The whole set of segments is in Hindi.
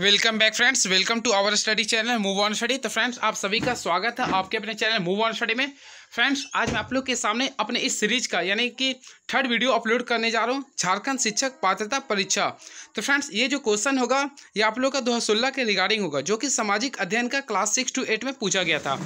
welcome back friends welcome to our study channel move on study तो फ्रेंड्स आप सभी का स्वागत है आपके अपने चैनल मूव ऑन स्टडी में फ्रेंड्स आज मैं आप लोग के सामने अपने इस सीरीज का यानी कि थर्ड वीडियो अपलोड करने जा रहा हूँ झारखंड शिक्षक पात्रता परीक्षा तो फ्रेंड्स ये जो क्वेश्चन होगा ये आप लोग का दो के रिगार्डिंग होगा जो कि सामाजिक अध्ययन का क्लास सिक्स टू एट में पूछा गया था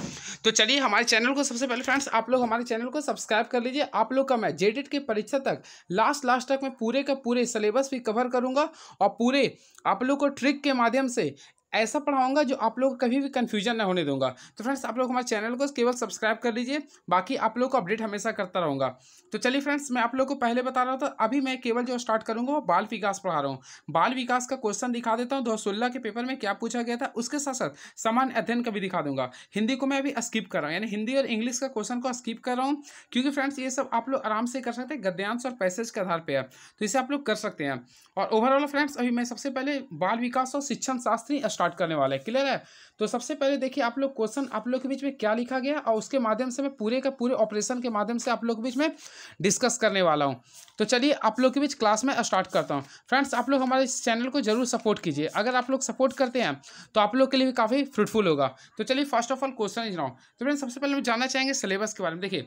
तो चलिए हमारे चैनल को सबसे पहले फ्रेंड्स आप लोग हमारे चैनल को सब्सक्राइब कर लीजिए आप लोग का मैं जेडेड e की परीक्षा तक लास्ट लास्ट तक मैं पूरे का पूरे सिलेबस भी कवर करूँगा और पूरे आप लोग को ट्रिक के माध्यम से ऐसा पढ़ाऊंगा जो आप लोग कभी भी कन्फ्यूजन ना होने दूंगा तो फ्रेंड्स आप लोग हमारे चैनल को केवल सब्सक्राइब कर लीजिए बाकी आप लोग को अपडेट हमेशा करता रहूँगा तो चलिए फ्रेंड्स मैं आप लोग को पहले बता रहा था तो अभी मैं केवल जो स्टार्ट करूँगा वो बाल विकास पढ़ा रहा हूँ बाल विकास का क्वेश्चन दिखा देता हूँ दो के पेपर में क्या पूछा गया था उसके साथ साथ समान अध्ययन का भी दिखा दूंगा हिंदी को मैं अभी स्किप कर रहा हूँ यानी हिंदी और इंग्लिश का क्वेश्चन को स्किप कर रहा हूँ क्योंकि फ्रेंड्स ये सब आप लोग आराम से कर सकते हैं गद्यांश और पैसेज के आधार पर तो इसे आप लोग कर सकते हैं और ओवरऑल फ्रेंड्स अभी मैं सबसे पहले बाल विकास और शिक्षण शास्त्री स्टार्ट करने वाला है क्लियर है तो सबसे पहले देखिए आप लोग क्वेश्चन आप लोग के बीच में क्या लिखा गया और उसके माध्यम से मैं पूरे का पूरे ऑपरेशन के माध्यम से आप लोग के बीच में डिस्कस करने वाला हूँ तो चलिए आप लोग के बीच क्लास में स्टार्ट करता हूँ फ्रेंड्स आप लोग हमारे इस चैनल को जरूर सपोर्ट कीजिए अगर आप लोग सपोर्ट करते हैं तो आप लोग के लिए भी काफ़ी फ्रूटफुल होगा तो चलिए फर्स्ट ऑफ ऑल क्वेश्चन रहा तो फ्रेंड्स सबसे पहले हम जानना चाहेंगे सिलेबस के बारे में देखिए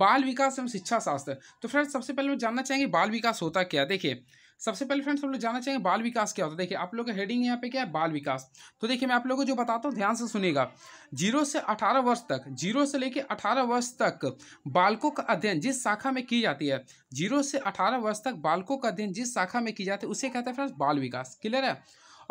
बाल विकास एवं शिक्षा शास्त्र तो फ्रेंड्स सबसे पहले हम जानना चाहेंगे बाल विकास होता क्या देखिए सबसे पहले फ्रेंड्स हम लोग जानना चाहेंगे बाल विकास क्या होता है देखिए आप लोगों का हेडिंग यहाँ पे क्या है बाल विकास तो देखिए मैं आप लोगों को जो बताता हूँ ध्यान से सुनेगा जीरो से अठारह वर्ष तक जीरो से लेकर अठारह वर्ष तक बालकों का अध्ययन जिस शाखा में की जाती है जीरो से अठारह वर्ष तक बालकों का अध्ययन जिस शाखा में की जाती है उसे कहते हैं फ्रेंड्स बाल विकास क्लियर है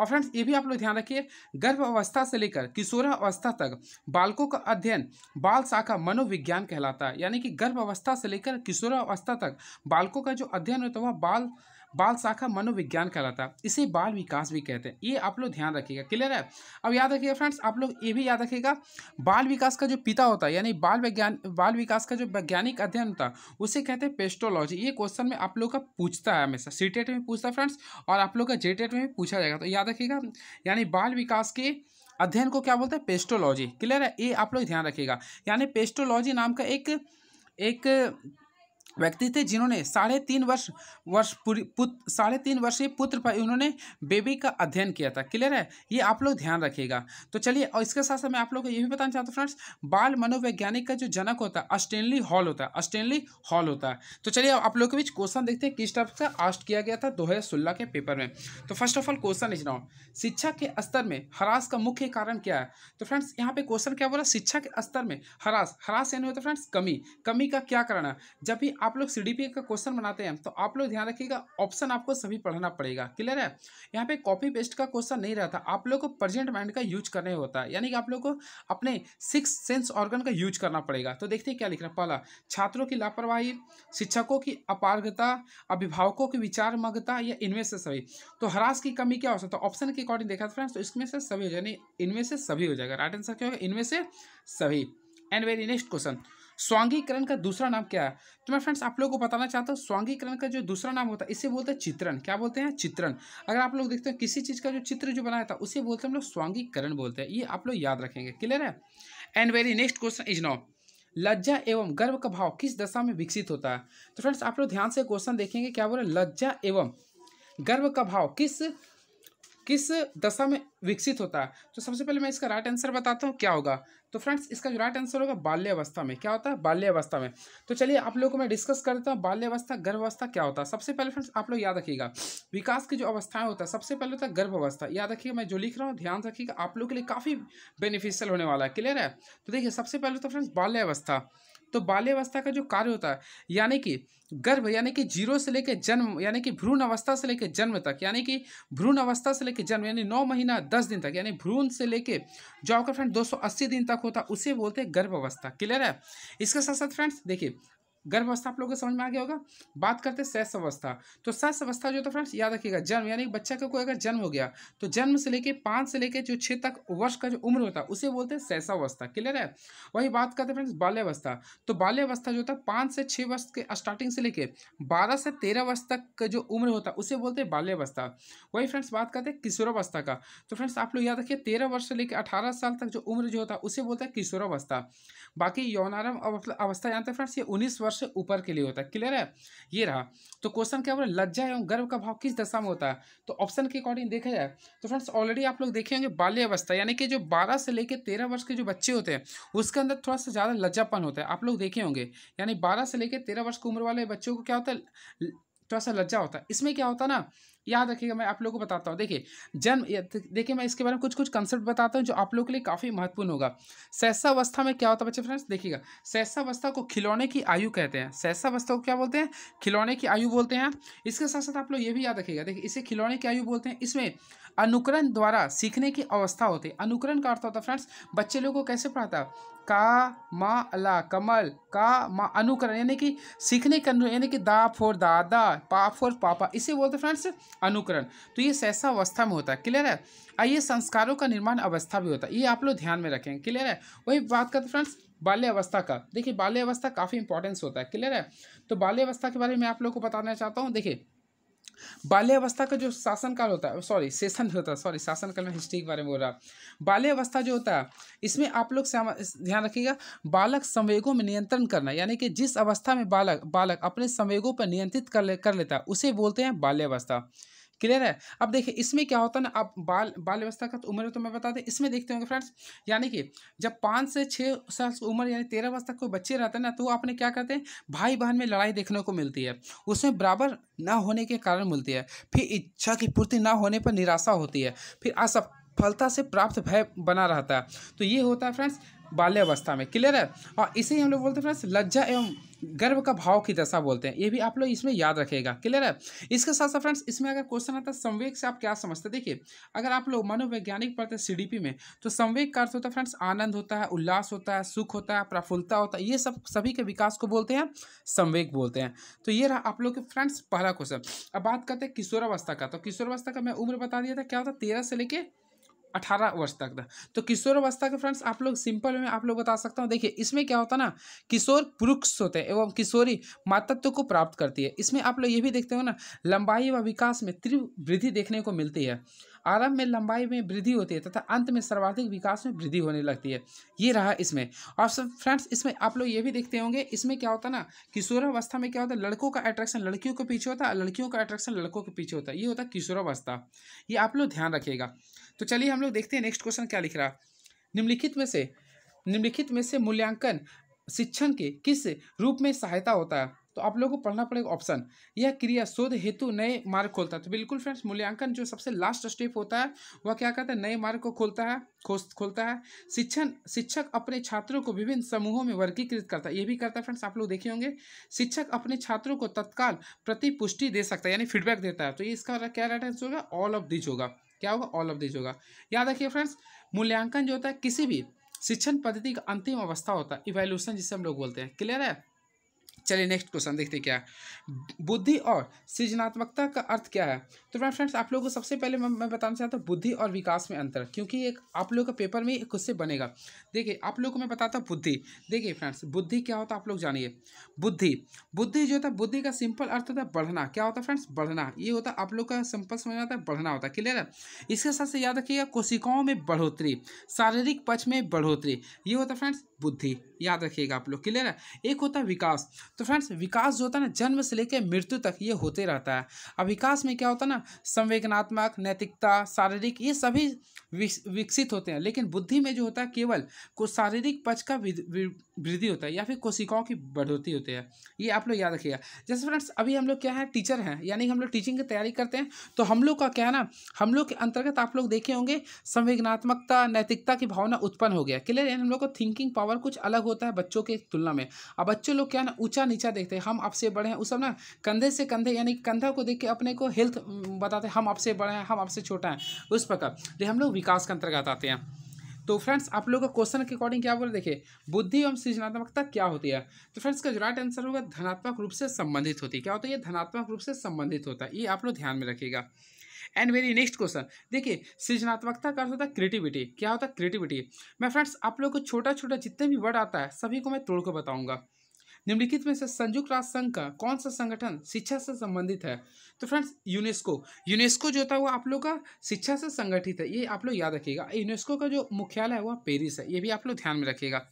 और फ्रेंड्स ये भी आप लोग ध्यान रखिए गर्भ अवस्था से लेकर किशोरावस्था तक बालकों का अध्ययन बाल शाखा मनोविज्ञान कहलाता है यानी कि गर्भ अवस्था से लेकर किशोरावस्था तक बालकों का जो अध्ययन होता है वह बाल बाल शाखा मनोविज्ञान कहलाता है इसे बाल विकास भी कहते हैं ये आप लोग ध्यान रखिएगा क्लियर है अब याद रखिएगा फ्रेंड्स आप लोग ये भी याद रखिएगा बाल विकास का जो पिता होता है यानी बाल विज्ञान बाल विकास का जो वैज्ञानिक अध्ययन होता है उसे कहते हैं पेस्टोलॉजी ये क्वेश्चन में आप लोग का पूछता है हमेशा सी टेट में पूछता है फ्रेंड्स और आप लोग का जे टेट में भी पूछा जाएगा तो याद रखिएगा यानी बाल विकास के अध्ययन को क्या बोलते हैं पेस्टोलॉजी क्लियर है ये आप लोग ध्यान रखिएगा यानी पेस्टोलॉजी नाम का एक एक व्यक्ति थे जिन्होंने साढ़े तीन वर्ष वर्ष पूरी साढ़े तीन वर्षीय पुत्र पर उन्होंने बेबी का अध्ययन किया था क्लियर है ये आप लोग ध्यान रखिएगा तो चलिए और इसके साथ साथ मैं आप लोग को ये भी बताना चाहता हूँ फ्रेंड्स बाल मनोवैज्ञानिक का जो जनक होता है अस्टेनली हॉल होता है अस्टेनली हॉल होता है तो चलिए आप लोग के बीच क्वेश्चन देखते हैं किस टाइप का आस्ट किया गया था दो के पेपर में तो फर्स्ट ऑफ ऑल क्वेश्चन लिख रहा हूँ शिक्षा के स्तर में हरास का मुख्य कारण क्या है तो फ्रेंड्स यहाँ पे क्वेश्चन क्या बोला शिक्षा के स्तर में हरास हरास यानी होता है फ्रेंड्स कमी कमी का क्या कारण है जब भी आप लोग सी डी का क्वेश्चन बनाते हैं तो आप लोग ध्यान रखिएगा ऑप्शन आपको सभी पढ़ना पड़ेगा क्लियर है यहाँ पे कॉपी पेस्ट का क्वेश्चन नहीं रहता आप लोग को प्रेजेंट माइंड का यूज करने होता है यानी कि आप लोग को अपने सिक्स सेंस ऑर्गन का यूज करना पड़ेगा तो देखते हैं क्या लिख रहा है पहला छात्रों की लापरवाही शिक्षकों की अपारगता अभिभावकों की विचार मग्ता या इनमें से सभी तो हरास की कमी क्या हो सकता है ऑप्शन के अकॉर्डिंग देखा फ्रेंड्स तो इसमें से सभी हो जाएगा इनमें से सभी हो जाएगा राइट आंसर क्या होगा इनमें से सभी एंड वेरी नेक्स्ट क्वेश्चन स्वांगीकरण का दूसरा नाम क्या है तो मैं फ्रेंड्स आप लोगों को बताना चाहता हूँ स्वांगीकरण का जो दूसरा नाम होता है इसे बोलते हैं चित्रण क्या बोलते हैं चित्रण अगर आप लोग देखते हैं किसी चीज़ का जो चित्र जो बनाया था उसे बोलते हैं हम लोग स्वांगीकरण बोलते हैं ये आप लोग याद रखेंगे क्लियर है and very next question is now लज्जा एवं गर्व का भाव किस दशा में विकसित होता है तो फ्रेंड्स आप लोग ध्यान से क्वेश्चन देखेंगे क्या बोल लज्जा एवं गर्व का भाव किस किस दशा में विकसित होता है तो सबसे पहले मैं इसका राइट आंसर बताता हूँ क्या होगा तो फ्रेंड्स इसका जो राइट आंसर होगा बाल्यावस्था में क्या होता है बाल्यावस्था में तो चलिए आप लोगों को मैं डिस्कस कर देता हूँ बाल्यावस्था गर्भावस्था क्या होता है सबसे पहले फ्रेंड्स आप लोग याद रखिएगा विकास की जो अवस्थाएं होता है सबसे पहले होता है गर्भावस्था याद रखिएगा मैं जो लिख रहा हूँ ध्यान रखिएगा आप लोग के लिए काफ़ी बेनिफिशियल होने वाला है क्लियर है तो देखिए सबसे पहले तो फ्रेंड्स बाल्यावस्था तो बाल्यावस्था का जो कार्य होता है यानी कि गर्भ यानी कि जीरो से लेकर जन्म यानी कि भ्रूण अवस्था से लेकर जन्म तक यानी कि भ्रूण अवस्था से लेकर जन्म यानी नौ महीना दस दिन तक यानी भ्रूण से लेकर जो आपका फ्रेंड अस्सी दिन तक होता है उसे बोलते हैं गर्भ अवस्था क्लियर है इसके साथ साथ फ्रेंड्स देखिए गर्भ अवस्था आप लोगों को समझ में आ गया होगा बात करते हैं शैश अवस्था तो शैश अवस्था जो तो फ्रेंड्स याद रखिएगा जन्म यानी बच्चा का कोई अगर जन्म हो गया तो जन्म से लेकर पाँच से लेकर जो छः तक वर्ष का जो उम्र होता है उसे बोलते हैं अवस्था क्लियर है वही बात करते हैं फ्रेंड्स बाल्यावस्था तो बाल्यावस्था जो होता है पाँच से छः वर्ष के स्टार्टिंग से लेकर बारह से तेरह वर्ष तक का जो उम्र होता है उसे बोलते हैं बाल्यावस्था वही फ्रेंड्स बात करते हैं किशोरावस्था का तो फ्रेंड्स आप लोग याद रखिए तेरह वर्ष से लेकर अठारह साल तक जो उम्र जो होता है उसे बोलते हैं किशोरावस्था बाकी यौनारम अवस्था जानते हैं फ्रेंड्स ये उन्नीस वर्ष से ऊपर के लिए होता है क्लियर है ये रहा तो क्वेश्चन क्या बोला लज्जा एवं गर्व का भाव किस दशा में होता है तो ऑप्शन के अकॉर्डिंग देखा जाए तो फ्रेंड्स ऑलरेडी आप लोग देखे देखेंगे बाल्यवस्था यानी कि जो बारह से लेकर तेरह वर्ष के जो बच्चे होते हैं उसके अंदर थोड़ा सा ज़्यादा लज्जापन होता है आप लोग देखे होंगे यानी बारह से लेकर तेरह वर्ष की उम्र वाले बच्चों को क्या होता है थोड़ा सा लज्जा होता है इसमें क्या होता है ना याद रखिएगा मैं आप लोगों को बताता हूँ देखिए जन्म देखिए मैं इसके बारे में कुछ कुछ कंसेप्ट बताता हूँ जो आप लोगों के लिए काफ़ी महत्वपूर्ण होगा सहसावस्था में क्या होता है बच्चे फ्रेंड्स देखिएगा शैशावस्था को खिलौने की आयु कहते हैं शैशावस्था को क्या बोलते हैं खिलौने की आयु बोलते हैं इसके साथ साथ आप लोग ये भी याद रखिएगा देखिए इसे खिलौने की आयु बोलते हैं इसमें अनुकरण द्वारा सीखने की अवस्था होती है अनुकरण का अर्थ होता है फ्रेंड्स बच्चे लोगों को कैसे पढ़ाता का मा अला कमल का मा अनुकरण यानी कि सीखने का यानी कि दा फोर दादा पा फोर पापा इसे बोलते फ्रेंड्स अनुकरण तो ये सहसा अवस्था में होता है क्लियर है ये संस्कारों का निर्माण अवस्था भी होता है ये आप लोग ध्यान में रखें क्लियर है वही बात करते फ्रेंड्स बाल्य अवस्था का देखिए बाल्य अवस्था काफ़ी इंपॉर्टेंस होता है क्लियर है तो बाल्य अवस्था के बारे में आप लोग को बताना चाहता हूँ देखिए बाल्यावस्था का जो शासनकाल होता है सॉरी सेशन होता है सॉरी शासनकाल में हिस्ट्री के बारे में बोल रहा बाल्यावस्था जो होता है इसमें आप लोग ध्यान रखिएगा बालक संवेगों में नियंत्रण करना यानी कि जिस अवस्था में बालक बालक अपने संवेगों पर नियंत्रित कर ले कर लेता है उसे बोलते हैं बाल्यावस्था क्लियर है अब देखिए इसमें क्या होता है ना आप बाल बाल व्यवस्था का तो उम्र तो मैं बता दें इसमें देखते होंगे फ्रेंड्स यानी कि जब पाँच से छः साल से उम्र यानी तेरह वर्ष तक कोई बच्चे रहते हैं ना तो वो आपने क्या करते हैं भाई बहन में लड़ाई देखने को मिलती है उसमें बराबर ना होने के कारण मिलती है फिर इच्छा की पूर्ति ना होने पर निराशा होती है फिर असफ फलता से प्राप्त भय बना रहता है तो ये होता है फ्रेंड्स बाल्यावस्था में क्लियर है और इसे ही हम लोग बोलते हैं फ्रेंड्स लज्जा एवं गर्व का भाव की दशा बोलते हैं ये भी आप लोग इसमें याद रखेगा क्लियर है इसके साथ साथ फ्रेंड्स इसमें अगर क्वेश्चन आता है संवेग से आप क्या समझते हैं देखिए अगर आप लोग मनोवैज्ञानिक पढ़ते हैं सीडीपी में तो संवेग का अर्थ होता है फ्रेंड्स आनंद होता है उल्लास होता है सुख होता है प्रफुल्लता होता है ये सब सभी के विकास को बोलते हैं संवेग बोलते हैं तो ये रहा आप लोग के फ्रेंड्स पहला क्वेश्चन अब बात करते हैं किशोरावस्था का तो किशोरावस्था का मैं उम्र बता दिया था क्या होता है तेरह से लेकर अठारह वर्ष तक था तो किशोर अवस्था के फ्रेंड्स आप लोग सिंपल में आप लोग बता सकता हूँ देखिए इसमें क्या होता ना किशोर पुरुष होते हैं एवं किशोरी मातत्व को प्राप्त करती है इसमें आप लोग ये भी देखते हो ना लंबाई व विकास में तीव्र वृद्धि देखने को मिलती है आरंभ में लंबाई में वृद्धि होती है तथा अंत में सर्वाधिक विकास में वृद्धि होने लगती है ये रहा इसमें और सब फ्रेंड्स इसमें आप लोग ये भी देखते होंगे इसमें क्या होता है ना किशोरावस्था में क्या होता है लड़कों का अट्रैक्शन लड़कियों के पीछे होता है लड़कियों का अट्रैक्शन लड़कों के पीछे होता है ये होता है किशोरावस्था ये आप लोग ध्यान रखिएगा तो चलिए हम लोग देखते हैं नेक्स्ट क्वेश्चन क्या लिख रहा निम्नलिखित में से निम्नलिखित में से मूल्यांकन शिक्षण के किस रूप में सहायता होता है तो आप लोगों को पढ़ना पड़ेगा ऑप्शन यह क्रिया शोध हेतु नए मार्ग खोलता है तो बिल्कुल फ्रेंड्स मूल्यांकन जो सबसे लास्ट स्टेप होता है वह क्या कहता है नए मार्ग को खोलता है खोज खोलता है शिक्षण शिक्षक अपने छात्रों को विभिन्न समूहों में वर्गीकृत करता है ये भी करता है फ्रेंड्स आप लोग देखे होंगे शिक्षक अपने छात्रों को तत्काल प्रतिपुष्टि दे सकता है यानी फीडबैक देता है तो इसका क्या राइट आंसर होगा ऑल ऑफ दिज होगा क्या होगा ऑल ऑफ दिज होगा याद रखिए फ्रेंड्स मूल्यांकन जो होता है किसी भी शिक्षण पद्धति का अंतिम अवस्था होता है इवेल्यूशन जिसे हम लोग बोलते हैं क्लियर है चलिए नेक्स्ट क्वेश्चन देखते क्या बुद्धि और सृजनात्मकता का अर्थ क्या है तो मैं फ्रेंड्स आप लोगों को सबसे पहले मैं, मैं बताना चाहता हूँ बुद्धि और विकास में अंतर क्योंकि एक आप लोगों का पेपर में एक से बनेगा देखिए आप लोगों को मैं बताता हूँ बुद्धि देखिए फ्रेंड्स बुद्धि क्या होता है आप लोग जानिए बुद्धि बुद्धि जो होता है बुद्धि का सिंपल अर्थ होता है बढ़ना क्या होता है फ्रेंड्स बढ़ना ये होता है आप लोग का सिंपल समझ आता है बढ़ना होता है क्लियर है इसके साथ से याद रखिएगा कोशिकाओं में बढ़ोतरी शारीरिक पक्ष में बढ़ोतरी ये होता है फ्रेंड्स बुद्धि याद रखिएगा आप लोग क्लियर है एक होता है विकास तो फ्रेंड्स विकास जो होता है ना जन्म से लेकर मृत्यु तक ये होते रहता है अब विकास में क्या होता है ना संवेदनात्मक नैतिकता शारीरिक ये सभी विकसित होते हैं लेकिन बुद्धि में जो होता है केवल कुछ शारीरिक पक्ष का वृद्धि होता है या फिर कोशिकाओं की बढ़ोतरी होती है ये आप लोग याद रखिएगा जैसे फ्रेंड्स अभी हम लोग क्या है टीचर हैं यानी हम लोग टीचिंग की तैयारी करते हैं तो हम लोग का क्या है ना हम लोग के अंतर्गत आप लोग देखे होंगे संवेदनात्मकता नैतिकता की भावना उत्पन्न हो गया क्लियर यानी हम लोग को थिंकिंग पावर कुछ अलग होता है बच्चों के तुलना में अब बच्चे लोग क्या ना ऊंचा नीचा देखते हैं हम आपसे बड़े हैं उस सब ना कंधे से कंधे यानी कंधा को देख के अपने को हेल्थ बताते हैं हम आपसे बड़े हैं हम आपसे छोटा है उस प्रकार जो तो हम लोग विकास के अंतर्गत आते हैं तो फ्रेंड्स आप लोगों का क्वेश्चन के अकॉर्डिंग क्या बोल देखिए बुद्धि एवं सृजनात्मकता क्या होती है तो फ्रेंड्स का जो राइट आंसर होगा धनात्मक रूप से संबंधित होती है क्या होता है ये धनात्मक रूप से संबंधित होता है ये आप लोग ध्यान में रखिएगा एंड वेरी नेक्स्ट क्वेश्चन देखिए सृजनात्मकता का अर्थ होता है क्रिएटिविटी क्या होता है क्रिएटिविटी मैं फ्रेंड्स आप लोग को छोटा छोटा जितने भी वर्ड आता है सभी को मैं तोड़कर बताऊंगा निम्नलिखित में से संयुक्त राष्ट्र संघ का कौन सा संगठन शिक्षा से संबंधित है तो फ्रेंड्स यूनेस्को यूनेस्को जो होता है वो आप लोग का शिक्षा से संगठित है ये आप लोग याद रखिएगा यूनेस्को का जो मुख्यालय है वह पेरिस है ये भी आप लोग ध्यान में रखिएगा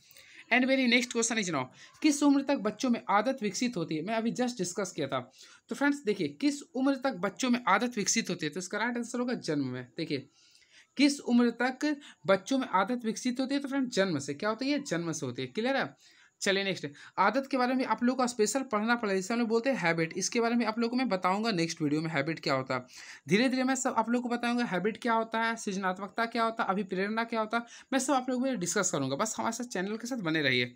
and very next question is now किस उम्र तक बच्चों में आदत विकसित होती है मैं अभी जस्ट डिस्कस किया था तो फ्रेंड्स देखिए किस उम्र तक बच्चों में आदत विकसित होती है तो इसका राइट आंसर होगा जन्म में देखिए किस उम्र तक बच्चों में आदत विकसित होती है तो फ्रेंड्स जन्म से क्या होती है जन्म से होती है क्लियर है चलिए नेक्स्ट आदत के बारे में आप लोगों का स्पेशल पढ़ना पड़ेगा जिससे हम लोग बोलते हैं हैबिट इसके बारे में आप लोग को मैं बताऊंगा नेक्स्ट वीडियो में हैबिट क्या होता है धीरे धीरे मैं सब आप लोग को बताऊंगा हैबिट क्या होता है सृजनात्मकता क्या होता है अभिप्रेरणा क्या होता है मैं सब आप लोगों को डिस्कस करूँगा बस हमारे साथ चैनल के साथ बने रहिए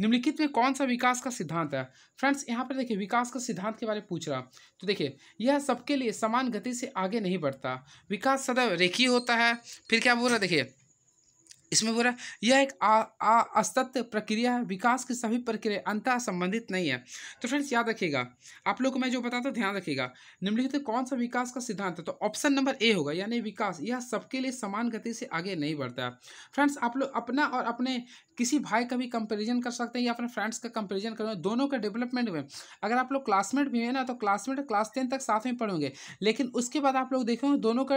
निम्नलिखित में कौन सा विकास का सिद्धांत है फ्रेंड्स यहाँ पर देखिए विकास का सिद्धांत के बारे में पूछ रहा तो देखिए यह सबके लिए समान गति से आगे नहीं बढ़ता विकास सदैव रेखीय होता है फिर क्या बोल रहा है देखिए इसमें बोला यह एक अस्तत्व प्रक्रिया है विकास की सभी प्रक्रिया अंतः संबंधित नहीं है तो फ्रेंड्स याद रखिएगा आप लोग को मैं जो बताता हूँ ध्यान रखिएगा निम्नलिखित कौन सा विकास का सिद्धांत है तो ऑप्शन नंबर ए होगा यानी विकास यह सबके लिए समान गति से आगे नहीं बढ़ता है फ्रेंड्स आप लोग अपना और अपने किसी भाई का भी कंपेरिजन कर सकते हैं या अपने फ्रेंड्स का कंपेरिजन कर दोनों का डेवलपमेंट में अगर आप लोग क्लासमेट भी हैं ना तो क्लासमेट क्लास टेन तक साथ में पढ़ोगे लेकिन उसके बाद आप लोग देखेंगे दोनों का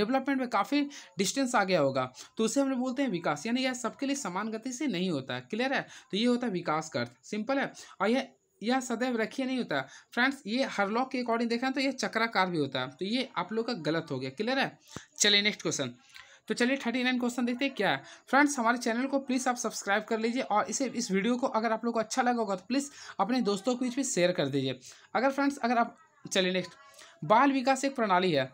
डेवलपमेंट में काफ़ी डिस्टेंस आ गया होगा तो उसे हम लोग बोलते हैं विकास यानी यह सबके लिए समान गति से नहीं होता है क्लियर है तो ये होता है विकास का अर्थ सिंपल है और यह यह सदैव रखिए नहीं होता फ्रेंड्स ये हरलॉक के अकॉर्डिंग देखा तो यह चक्राकार भी होता है तो ये आप लोग का गलत हो गया क्लियर है चलिए नेक्स्ट क्वेश्चन तो चलिए थर्टी नाइन क्वेश्चन देखते हैं क्या है फ्रेंड्स हमारे चैनल को प्लीज़ आप सब्सक्राइब कर लीजिए और इसे इस वीडियो को अगर आप लोग को अच्छा लगा होगा तो प्लीज़ अपने दोस्तों के बीच भी शेयर कर दीजिए अगर फ्रेंड्स अगर आप चलिए नेक्स्ट बाल विकास एक प्रणाली है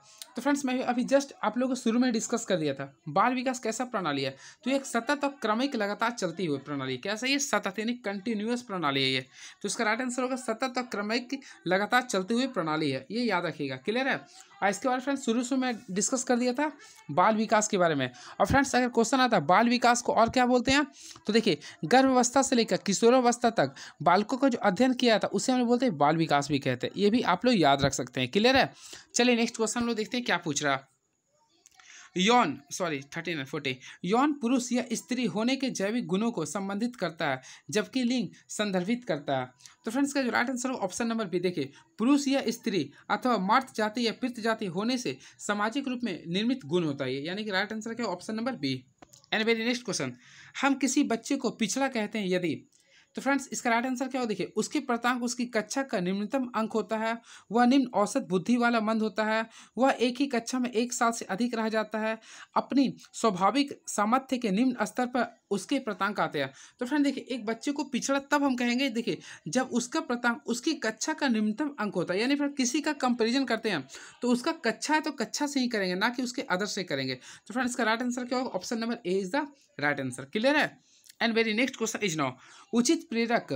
तो फ्रेंड्स मैं अभी जस्ट आप लोगों को शुरू में डिस्कस कर दिया था बाल विकास कैसा प्रणाली है तो एक सतत और क्रमिक लगातार चलती हुई प्रणाली कैसा ये सतत यानी कंटिन्यूस प्रणाली है ये तो इसका राइट आंसर होगा सतत और क्रमिक लगातार चलती हुई प्रणाली है ये याद रखिएगा क्लियर है और इसके बारे फ्रेंड्स शुरू शुरू में डिस्कस कर दिया था बाल विकास के बारे में और फ्रेंड्स अगर क्वेश्चन आता है बाल विकास को और क्या बोलते हैं तो देखिए गर्भावस्था से लेकर किशोरावस्था तक बालकों का जो अध्ययन किया था उसे हम बोलते हैं बाल विकास भी कहते हैं ये भी आप लोग याद रख सकते हैं क्लियर है चलिए नेक्स्ट क्वेश्चन हम लोग देखते हैं क्या पूछ रहा यौन सॉरी थर्टीन एंड फोर्टी यौन पुरुष या स्त्री होने के जैविक गुणों को संबंधित करता है जबकि लिंग संदर्भित करता है तो फ्रेंड्स का जो राइट आंसर होगा ऑप्शन नंबर बी देखिए पुरुष या स्त्री अथवा मार्थ जाति या पित्त जाति होने से सामाजिक रूप में निर्मित गुण होता है यानी कि राइट आंसर क्या option number B and very next question हम किसी बच्चे को पिछड़ा कहते हैं यदि तो फ्रेंड्स इसका राइट आंसर क्या हो देखिए उसके प्रतांक उसकी कक्षा का निम्नतम अंक होता है वह निम्न औसत बुद्धि वाला मंद होता है वह एक ही कक्षा में एक साल से अधिक रह जाता है अपनी स्वाभाविक सामर्थ्य के निम्न स्तर पर उसके प्रतांक आते हैं तो फ्रेंड देखिए एक बच्चे को पिछड़ा तब हम कहेंगे देखिए जब उसका प्रतांक उसकी कक्षा का निम्नतम अंक होता है यानी फिर किसी का कंपेरिजन करते हैं तो उसका कक्षा है तो कक्षा से ही करेंगे ना कि उसके अदर से करेंगे तो फ्रेंड इसका राइट आंसर क्या होगा option number A is the right answer clear है and very next question is now उचित प्रेरक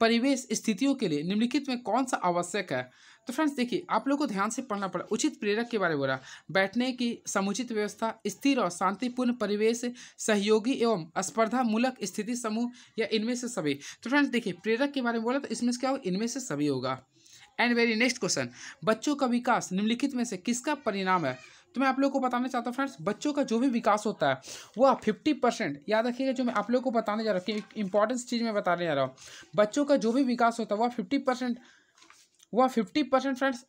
परिवेश स्थितियों के लिए निम्नलिखित में कौन सा आवश्यक है तो फ्रेंड्स देखिए आप लोगों को ध्यान से पढ़ना पड़ा उचित प्रेरक के बारे में बोला बैठने की समुचित व्यवस्था स्थिर और शांतिपूर्ण परिवेश सहयोगी एवं स्पर्धा मूलक स्थिति समूह या इनमें से सभी तो फ्रेंड्स देखिए प्रेरक के बारे में बोला तो इसमें से क्या होगा इनमें से सभी होगा एंड वेरी नेक्स्ट क्वेश्चन बच्चों का विकास निम्नलिखित में से किसका परिणाम है तो मैं आप लोगों को बताना चाहता हूँ फ्रेंड्स बच्चों का जो भी विकास होता है वह फिफ्टी परसेंट याद रखिएगा जो मैं आप लोगों को बताने जा रहा हूँ कि इंपॉर्टेंस चीज़ मैं बताने जा रहा हूँ बच्चों का जो भी विकास होता है वह फिफ्टी परसेंट वह फिफ्टी परसेंट फ्रेंड्स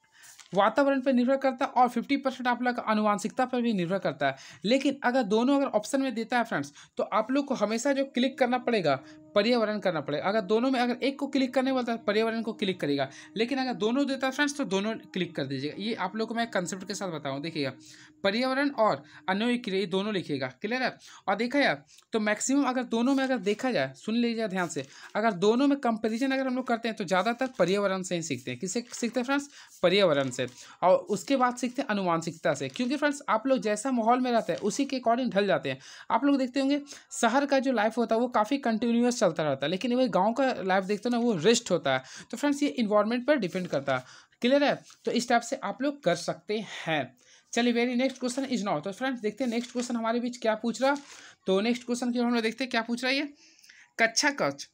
वातावरण पर निर्भर करता है और फिफ्टी परसेंट आप लोग का अनुवांशिकता पर भी निर्भर करता है लेकिन अगर दोनों अगर ऑप्शन में देता है फ्रेंड्स तो आप लोग को हमेशा जो क्लिक करना पड़ेगा पर्यावरण करना पड़ेगा अगर दोनों में अगर एक को क्लिक करने वाला है पर्यावरण को क्लिक करेगा लेकिन अगर दोनों देता है फ्रेंड्स तो दोनों क्लिक कर दीजिएगा ये आप लोग को मैं कंसेप्ट के साथ बताऊँ देखिएगा पर्यावरण और अन्य क्रिया दोनों लिखिएगा क्लियर है और देखा जाए तो मैक्सिमम अगर दोनों में अगर देखा जाए सुन लीजिए ध्यान से अगर दोनों में कंपेरिजन अगर हम लोग करते हैं तो ज़्यादातर पर्यावरण से ही सीखते हैं किसे सीखते हैं फ्रेंड्स पर्यावरण से और उसके बाद सीखते हैं अनुवांशिकता से क्योंकि फ्रेंड्स आप लोग जैसा माहौल में रहते हैं उसी के अकॉर्डिंग ढल जाते हैं आप लोग देखते होंगे शहर का जो लाइफ होता है वो काफ़ी कंटिन्यूस चलता रहता है लेकिन वही गाँव का लाइफ देखते हो ना वो रेस्ट होता है तो फ्रेंड्स ये इन्वायरमेंट पर डिपेंड करता है क्लियर है तो इस टाइप से आप लोग कर सकते हैं चलिए very next question is not तो फ्रेंड्स देखते हैं नेक्स्ट क्वेश्चन हमारे बीच क्या पूछ रहा तो नेक्स्ट क्वेश्चन की हम लोग देखते हैं क्या पूछ रहा है ये कच्छा कच्छ